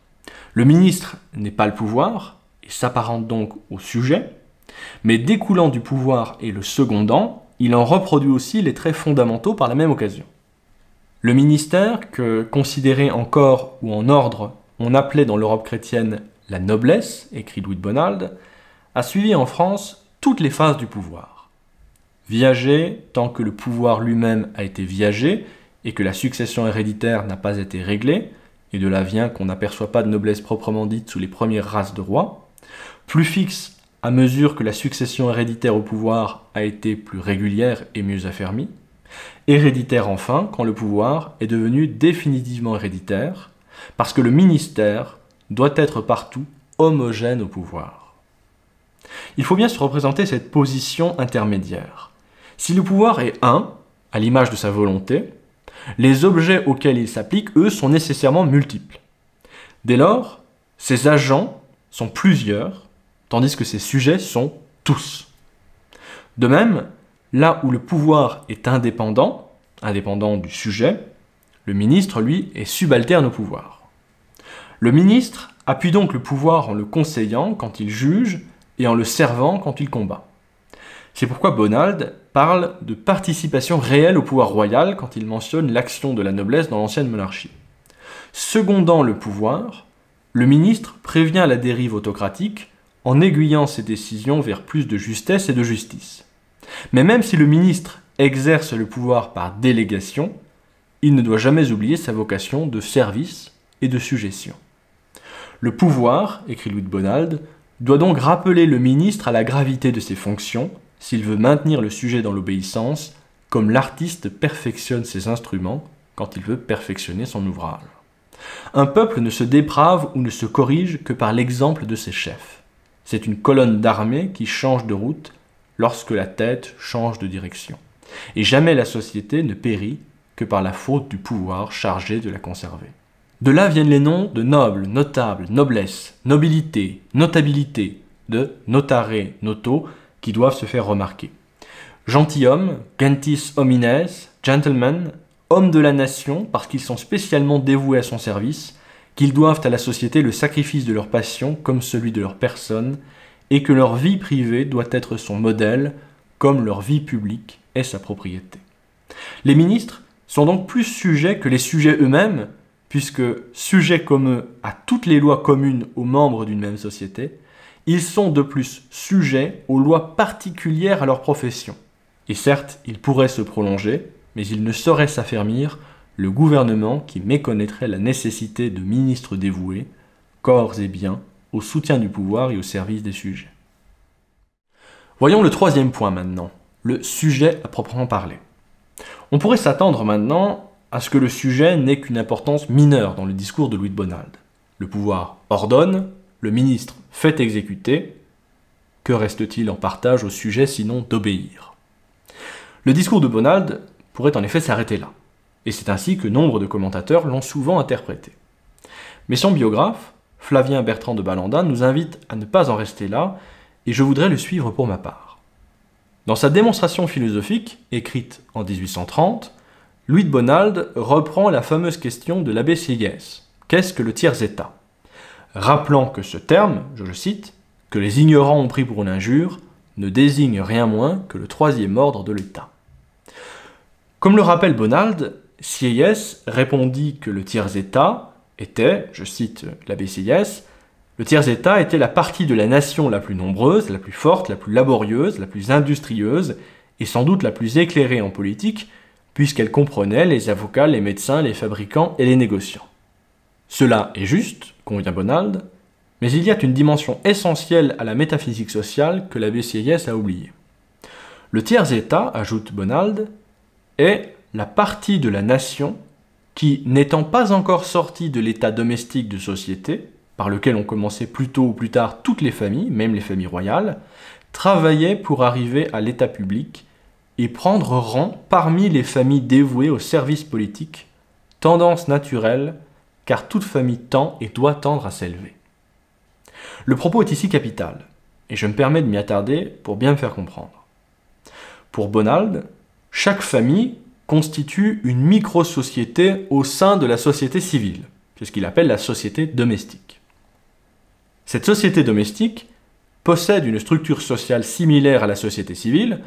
Le ministre n'est pas le pouvoir, et s'apparente donc au sujet, mais découlant du pouvoir et le secondant, il en reproduit aussi les traits fondamentaux par la même occasion. Le ministère, que considéré en corps ou en ordre, on appelait dans l'Europe chrétienne la noblesse, écrit Louis de Bonald, a suivi en France toutes les phases du pouvoir. Viager, tant que le pouvoir lui-même a été viagé, et que la succession héréditaire n'a pas été réglée, et de là vient qu'on n'aperçoit pas de noblesse proprement dite sous les premières races de rois, plus fixe à mesure que la succession héréditaire au pouvoir a été plus régulière et mieux affermie, héréditaire enfin quand le pouvoir est devenu définitivement héréditaire, parce que le ministère doit être partout homogène au pouvoir. Il faut bien se représenter cette position intermédiaire. Si le pouvoir est un, à l'image de sa volonté, les objets auxquels ils s'appliquent, eux, sont nécessairement multiples. Dès lors, ces agents sont plusieurs, tandis que ces sujets sont tous. De même, là où le pouvoir est indépendant, indépendant du sujet, le ministre, lui, est subalterne au pouvoir. Le ministre appuie donc le pouvoir en le conseillant quand il juge et en le servant quand il combat. C'est pourquoi Bonald parle de participation réelle au pouvoir royal quand il mentionne l'action de la noblesse dans l'ancienne monarchie. Secondant le pouvoir, le ministre prévient la dérive autocratique en aiguillant ses décisions vers plus de justesse et de justice. Mais même si le ministre exerce le pouvoir par délégation, il ne doit jamais oublier sa vocation de service et de suggestion. Le pouvoir, écrit Louis de Bonald, doit donc rappeler le ministre à la gravité de ses fonctions s'il veut maintenir le sujet dans l'obéissance, comme l'artiste perfectionne ses instruments quand il veut perfectionner son ouvrage. Un peuple ne se déprave ou ne se corrige que par l'exemple de ses chefs. C'est une colonne d'armée qui change de route lorsque la tête change de direction. Et jamais la société ne périt que par la faute du pouvoir chargé de la conserver. De là viennent les noms de nobles, notable »,« noblesse, nobilité, notabilité, de notare, noto, qui doivent se faire remarquer. Gentilhomme, gentis homines, gentlemen, hommes de la nation, parce qu'ils sont spécialement dévoués à son service, qu'ils doivent à la société le sacrifice de leur passion comme celui de leur personne, et que leur vie privée doit être son modèle, comme leur vie publique est sa propriété. Les ministres sont donc plus sujets que les sujets eux-mêmes, puisque sujets comme eux à toutes les lois communes aux membres d'une même société, ils sont de plus sujets aux lois particulières à leur profession. Et certes, ils pourraient se prolonger, mais ils ne sauraient s'affermir le gouvernement qui méconnaîtrait la nécessité de ministres dévoués, corps et biens, au soutien du pouvoir et au service des sujets. Voyons le troisième point maintenant, le sujet à proprement parler. On pourrait s'attendre maintenant à ce que le sujet n'ait qu'une importance mineure dans le discours de Louis de Bonald. Le pouvoir ordonne, le ministre fait exécuter, que reste-t-il en partage au sujet sinon d'obéir Le discours de Bonald pourrait en effet s'arrêter là, et c'est ainsi que nombre de commentateurs l'ont souvent interprété. Mais son biographe, Flavien Bertrand de Balanda, nous invite à ne pas en rester là, et je voudrais le suivre pour ma part. Dans sa démonstration philosophique, écrite en 1830, Louis de Bonald reprend la fameuse question de l'abbé Sieyès. Qu'est-ce que le tiers-état rappelant que ce terme, je le cite, que les ignorants ont pris pour une injure, ne désigne rien moins que le troisième ordre de l'État. Comme le rappelle Bonald, Sieyès répondit que le tiers-État était, je cite l'abbé Sieyès, le tiers-État était la partie de la nation la plus nombreuse, la plus forte, la plus laborieuse, la plus industrieuse et sans doute la plus éclairée en politique, puisqu'elle comprenait les avocats, les médecins, les fabricants et les négociants. Cela est juste, convient Bonald, mais il y a une dimension essentielle à la métaphysique sociale que la BCIS a oubliée. Le tiers-état, ajoute Bonald, est la partie de la nation qui, n'étant pas encore sortie de l'état domestique de société, par lequel ont commencé plus tôt ou plus tard toutes les familles, même les familles royales, travaillait pour arriver à l'état public et prendre rang parmi les familles dévouées au service politique, tendance naturelle car toute famille tend et doit tendre à s'élever. Le propos est ici capital, et je me permets de m'y attarder pour bien me faire comprendre. Pour Bonald, chaque famille constitue une micro-société au sein de la société civile. C'est ce qu'il appelle la société domestique. Cette société domestique possède une structure sociale similaire à la société civile,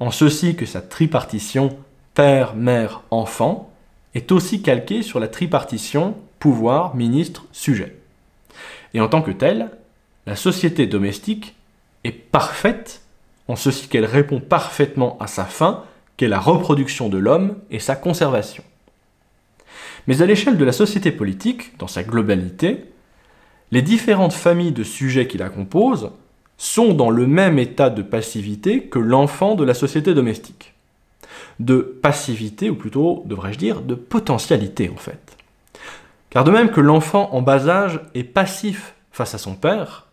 en ceci que sa tripartition père, mère, enfant est aussi calquée sur la tripartition pouvoir, ministre, sujet. Et en tant que telle, la société domestique est parfaite en ceci qu'elle répond parfaitement à sa fin, qu'est la reproduction de l'homme et sa conservation. Mais à l'échelle de la société politique, dans sa globalité, les différentes familles de sujets qui la composent sont dans le même état de passivité que l'enfant de la société domestique. De passivité, ou plutôt, devrais-je dire, de potentialité en fait. Car de même que l'enfant en bas âge est passif face à son père,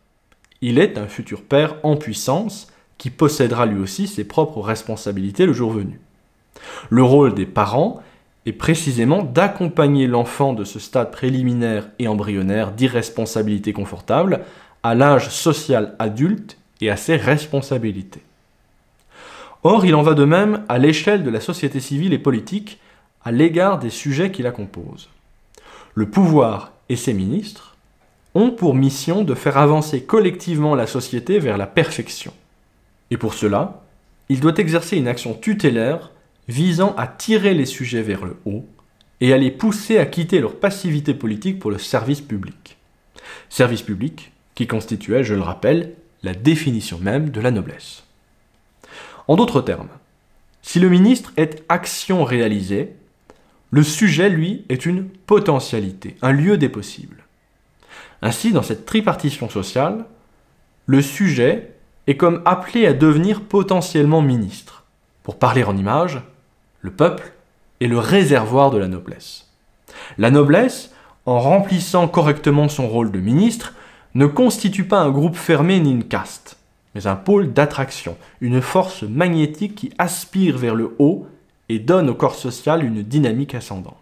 il est un futur père en puissance qui possédera lui aussi ses propres responsabilités le jour venu. Le rôle des parents est précisément d'accompagner l'enfant de ce stade préliminaire et embryonnaire d'irresponsabilité confortable à l'âge social adulte et à ses responsabilités. Or, il en va de même à l'échelle de la société civile et politique à l'égard des sujets qui la composent le pouvoir et ses ministres ont pour mission de faire avancer collectivement la société vers la perfection. Et pour cela, il doit exercer une action tutélaire visant à tirer les sujets vers le haut et à les pousser à quitter leur passivité politique pour le service public. Service public qui constituait, je le rappelle, la définition même de la noblesse. En d'autres termes, si le ministre est action réalisée, le sujet, lui, est une potentialité, un lieu des possibles. Ainsi, dans cette tripartition sociale, le sujet est comme appelé à devenir potentiellement ministre. Pour parler en image, le peuple est le réservoir de la noblesse. La noblesse, en remplissant correctement son rôle de ministre, ne constitue pas un groupe fermé ni une caste, mais un pôle d'attraction, une force magnétique qui aspire vers le haut et donne au corps social une dynamique ascendante.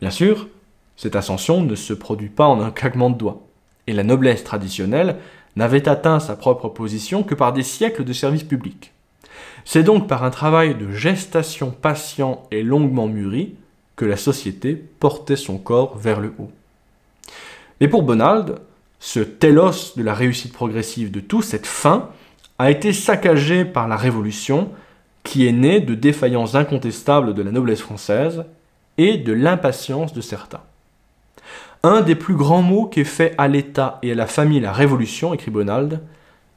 Bien sûr, cette ascension ne se produit pas en un claquement de doigts, et la noblesse traditionnelle n'avait atteint sa propre position que par des siècles de service public. C'est donc par un travail de gestation patient et longuement mûri que la société portait son corps vers le haut. Mais pour Bonald, ce telos de la réussite progressive de tout, cette fin, a été saccagé par la Révolution qui est né de défaillances incontestables de la noblesse française et de l'impatience de certains. Un des plus grands maux qu'ait fait à l'État et à la famille la Révolution, écrit Bonald,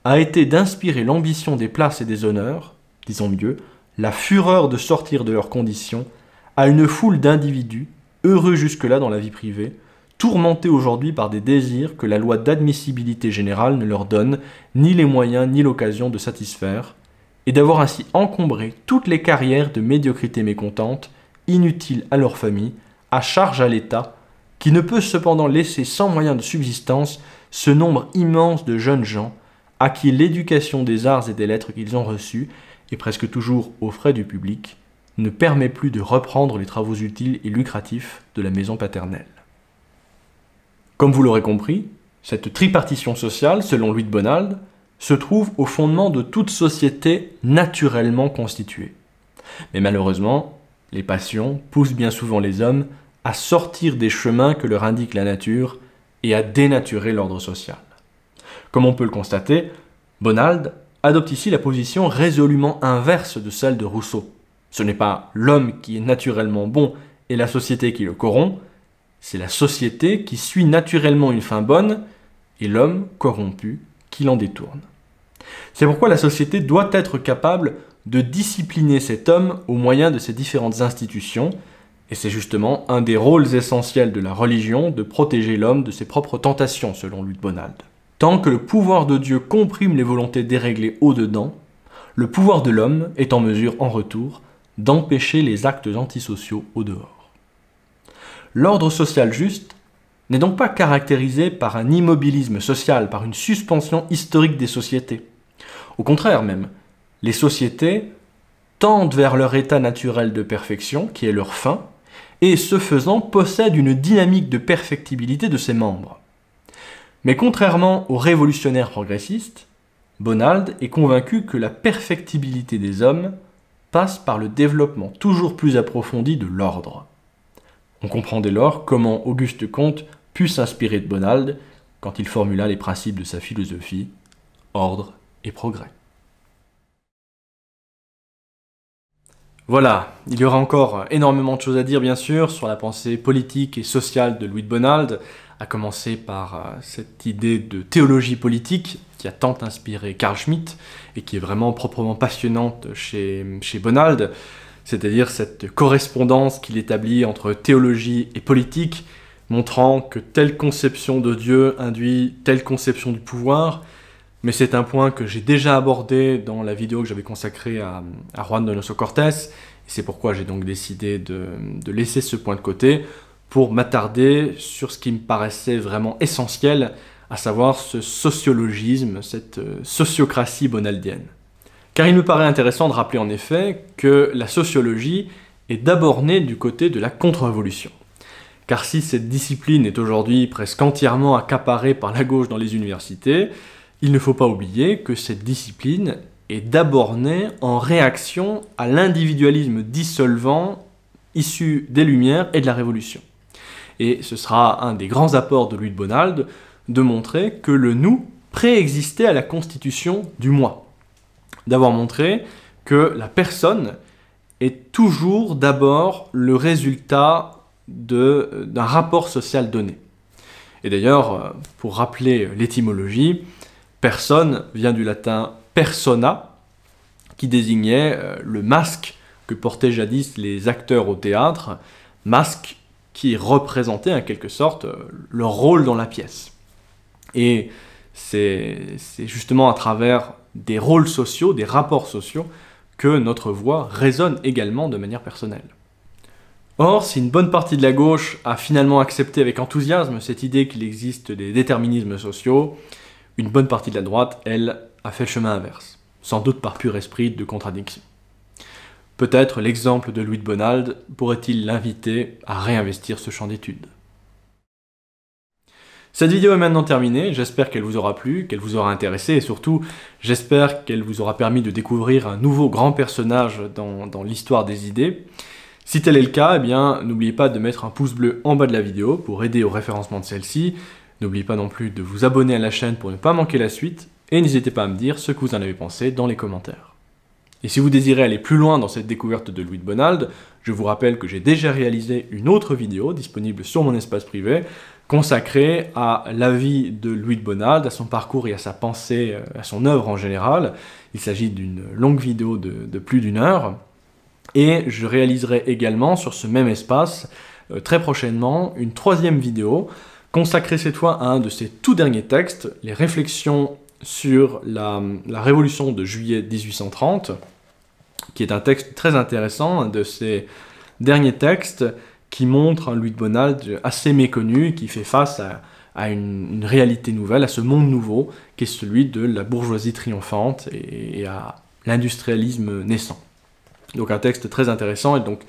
a été d'inspirer l'ambition des places et des honneurs, disons mieux, la fureur de sortir de leurs conditions, à une foule d'individus, heureux jusque-là dans la vie privée, tourmentés aujourd'hui par des désirs que la loi d'admissibilité générale ne leur donne ni les moyens ni l'occasion de satisfaire, et d'avoir ainsi encombré toutes les carrières de médiocrité mécontente, inutiles à leur famille, à charge à l'État, qui ne peut cependant laisser sans moyen de subsistance ce nombre immense de jeunes gens à qui l'éducation des arts et des lettres qu'ils ont reçus, et presque toujours aux frais du public, ne permet plus de reprendre les travaux utiles et lucratifs de la maison paternelle. Comme vous l'aurez compris, cette tripartition sociale, selon Louis de Bonald, se trouve au fondement de toute société naturellement constituée. Mais malheureusement, les passions poussent bien souvent les hommes à sortir des chemins que leur indique la nature et à dénaturer l'ordre social. Comme on peut le constater, Bonald adopte ici la position résolument inverse de celle de Rousseau. Ce n'est pas l'homme qui est naturellement bon et la société qui le corrompt, c'est la société qui suit naturellement une fin bonne et l'homme corrompu l'en détourne. C'est pourquoi la société doit être capable de discipliner cet homme au moyen de ses différentes institutions, et c'est justement un des rôles essentiels de la religion de protéger l'homme de ses propres tentations, selon Bonald. Tant que le pouvoir de Dieu comprime les volontés déréglées au-dedans, le pouvoir de l'homme est en mesure, en retour, d'empêcher les actes antisociaux au-dehors. L'ordre social juste n'est donc pas caractérisé par un immobilisme social, par une suspension historique des sociétés. Au contraire même, les sociétés tendent vers leur état naturel de perfection, qui est leur fin, et ce faisant possèdent une dynamique de perfectibilité de ses membres. Mais contrairement aux révolutionnaires progressistes, Bonald est convaincu que la perfectibilité des hommes passe par le développement toujours plus approfondi de l'ordre. On comprend dès lors comment Auguste Comte pu s'inspirer de Bonald quand il formula les principes de sa philosophie, ordre et progrès. Voilà, il y aura encore énormément de choses à dire bien sûr sur la pensée politique et sociale de Louis de Bonald, à commencer par euh, cette idée de théologie politique qui a tant inspiré Carl Schmitt et qui est vraiment proprement passionnante chez, chez Bonald, c'est-à-dire cette correspondance qu'il établit entre théologie et politique montrant que telle conception de Dieu induit telle conception du pouvoir, mais c'est un point que j'ai déjà abordé dans la vidéo que j'avais consacrée à, Juan de Noso Cortés, et c'est pourquoi j'ai donc décidé de, de laisser ce point de côté pour m'attarder sur ce qui me paraissait vraiment essentiel, à savoir ce sociologisme, cette euh, sociocratie bonaldienne. Car il me paraît intéressant de rappeler en effet que la sociologie est d'abord née du côté de la contre-révolution. Car si cette discipline est aujourd'hui presque entièrement accaparée par la gauche dans les universités, il ne faut pas oublier que cette discipline est d'abord née en réaction à l'individualisme dissolvant issu des Lumières et de la Révolution. Et ce sera un des grands apports de Louis de Bonald de montrer que le nous préexistait à la constitution du moi. D'avoir montré que la personne est toujours d'abord le résultat d'un rapport social donné. Et d'ailleurs, euh, pour rappeler l'étymologie, personne vient du latin persona, qui désignait euh, le masque que portaient jadis les acteurs au théâtre, masque qui représentait en quelque sorte euh, leur rôle dans la pièce. Et c'est justement à travers des rôles sociaux, des rapports sociaux, que notre voix résonne également de manière personnelle. Or, si une bonne partie de la gauche a finalement accepté avec enthousiasme cette idée qu'il existe des déterminismes sociaux, une bonne partie de la droite, elle, a fait le chemin inverse, sans doute par pur esprit de contradiction. Peut-être l'exemple de Louis de Bonald pourrait-il l'inviter à réinvestir ce champ d'études. Cette vidéo est maintenant terminée, j'espère qu'elle vous aura plu, qu'elle vous aura intéressé et surtout j'espère qu'elle vous aura permis de découvrir un nouveau grand personnage dans, dans l'histoire des idées. Si tel est le cas, eh bien n'oubliez pas de mettre un pouce bleu en bas de la vidéo pour aider au référencement de celle-ci. N'oubliez pas non plus de vous abonner à la chaîne pour ne pas manquer la suite et n'hésitez pas à me dire ce que vous en avez pensé dans les commentaires. Et si vous désirez aller plus loin dans cette découverte de Louis de Bonald, je vous rappelle que j'ai déjà réalisé une autre vidéo disponible sur mon espace privé consacrée à la vie de Louis de Bonald, à son parcours et à sa pensée, euh, à son œuvre en général. Il s'agit d'une longue vidéo de, de plus d'une heure. Et je réaliserai également sur ce même espace euh, très prochainement une troisième vidéo consacrée cette fois à un de ses tout derniers textes, les réflexions sur la, révolution de juillet 1830, qui est un texte très intéressant, un de ses derniers textes qui montre un Louis de Bonald assez méconnu, qui fait face à, une, réalité nouvelle, à ce monde nouveau, qui est celui de la bourgeoisie triomphante et à l'industrialisme naissant. Donc un texte très intéressant et donc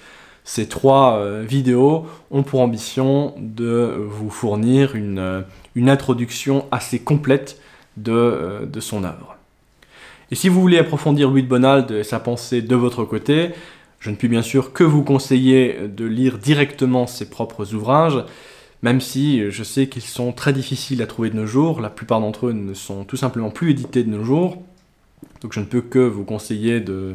ces trois euh, vidéos ont pour ambition de vous fournir une, euh, introduction assez complète de, euh, de son œuvre. Et si vous voulez approfondir Louis de Bonald et sa pensée de votre côté, je ne puis bien sûr que vous conseiller de lire directement ses propres ouvrages, même si je sais qu'ils sont très difficiles à trouver de nos jours, la plupart d'entre eux ne sont tout simplement plus édités de nos jours, donc je ne peux que vous conseiller de,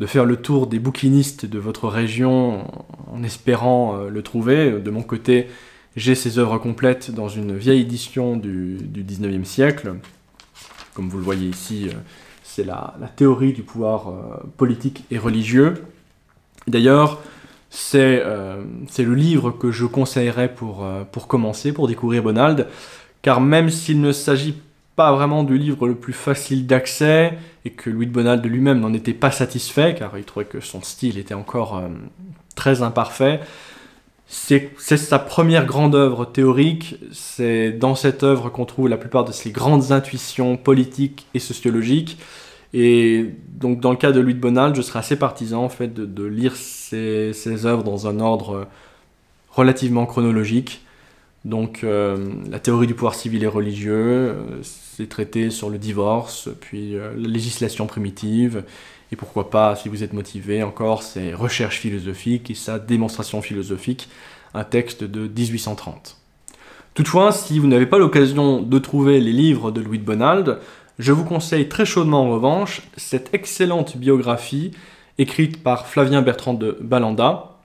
de faire le tour des bouquinistes de votre région en espérant euh, le trouver. De mon côté, j'ai ses œuvres complètes dans une vieille édition du, du 19e siècle. Comme vous le voyez ici, euh, c'est la, théorie du pouvoir euh, politique et religieux. D'ailleurs, c'est le livre que je conseillerais pour, pour commencer, pour découvrir Bonald, car même s'il ne s'agit pas pas vraiment du livre le plus facile d'accès et que Louis de Bonald lui-même n'en était pas satisfait car il trouvait que son style était encore euh, très imparfait. C'est sa première grande œuvre théorique, c'est dans cette œuvre qu'on trouve la plupart de ses grandes intuitions politiques et sociologiques. Et donc dans le cas de Louis de Bonald, je serais assez partisan en fait de, lire ses, œuvres dans un ordre euh, relativement chronologique. Donc euh, la théorie du pouvoir civil et religieux, des traités sur le divorce, puis euh, la législation primitive, et pourquoi pas, si vous êtes motivé encore, ses recherches philosophiques et sa démonstration philosophique, un texte de 1830. Toutefois, si vous n'avez pas l'occasion de trouver les livres de Louis de Bonald, je vous conseille très chaudement en revanche cette excellente biographie écrite par Flavien Bertrand de Balanda,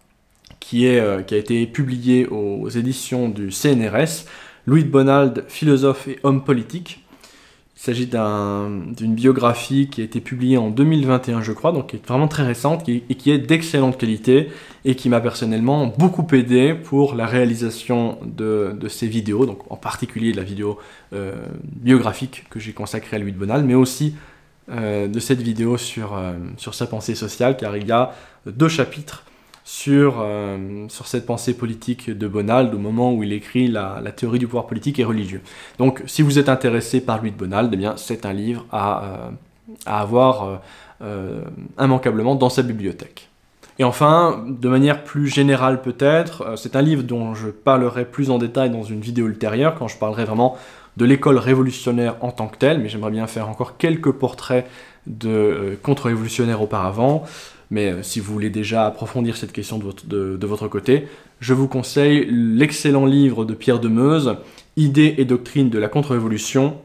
qui, est, euh, qui a été publiée aux éditions du CNRS, Louis de Bonald, philosophe et homme politique, il s'agit d'une biographie qui a été publiée en 2021, je crois, donc qui est vraiment très récente et, qui est d'excellente qualité et qui m'a personnellement beaucoup aidé pour la réalisation de, ces vidéos, donc en particulier de la vidéo euh, biographique que j'ai consacrée à Louis de Bonal, mais aussi euh, de cette vidéo sur, euh, sur sa pensée sociale, car il y a deux chapitres euh, sur, cette pensée politique de Bonald au moment où il écrit la, théorie du pouvoir politique et religieux. Donc si vous êtes intéressé par Louis de Bonald, eh bien c'est un livre à, euh, avoir euh, immanquablement dans sa bibliothèque. Et enfin, de manière plus générale peut-être, c'est un livre dont je parlerai plus en détail dans une vidéo ultérieure, quand je parlerai vraiment de l'école révolutionnaire en tant que telle, mais j'aimerais bien faire encore quelques portraits de contre-révolutionnaires auparavant, mais euh, si vous voulez déjà approfondir cette question de votre, côté, je vous conseille l'excellent livre de Pierre de Meuse, Idées et doctrines de la contre-révolution,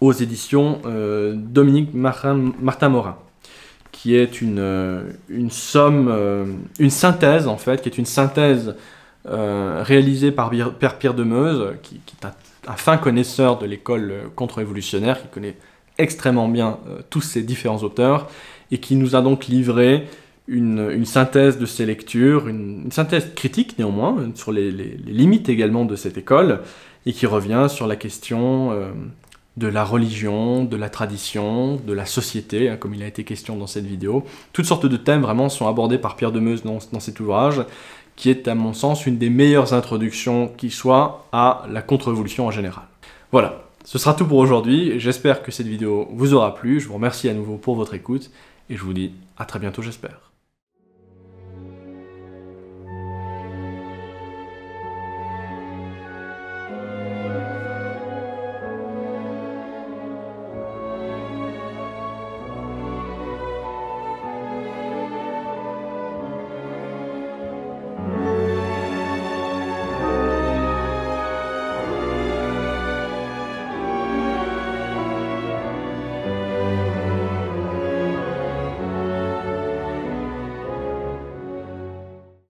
aux éditions euh, Dominique Martin, Morin, qui est une, euh, somme, une synthèse en fait, qui est une synthèse réalisée par Pierre de Meuse, qui, est un, un, fin connaisseur de l'école contre-révolutionnaire, qui connaît extrêmement bien tous ces différents auteurs et qui nous a donc livré une, synthèse de ses lectures, une, synthèse critique néanmoins, sur les, limites également de cette école, et qui revient sur la question euh, de la religion, de la tradition, de la société, hein, comme il a été question dans cette vidéo. Toutes sortes de thèmes vraiment sont abordés par Pierre de Meuse dans, cet ouvrage, qui est à mon sens une des meilleures introductions qui soit à la contre-révolution en général. Voilà, ce sera tout pour aujourd'hui, j'espère que cette vidéo vous aura plu, je vous remercie à nouveau pour votre écoute, et je vous dis à très bientôt, j'espère.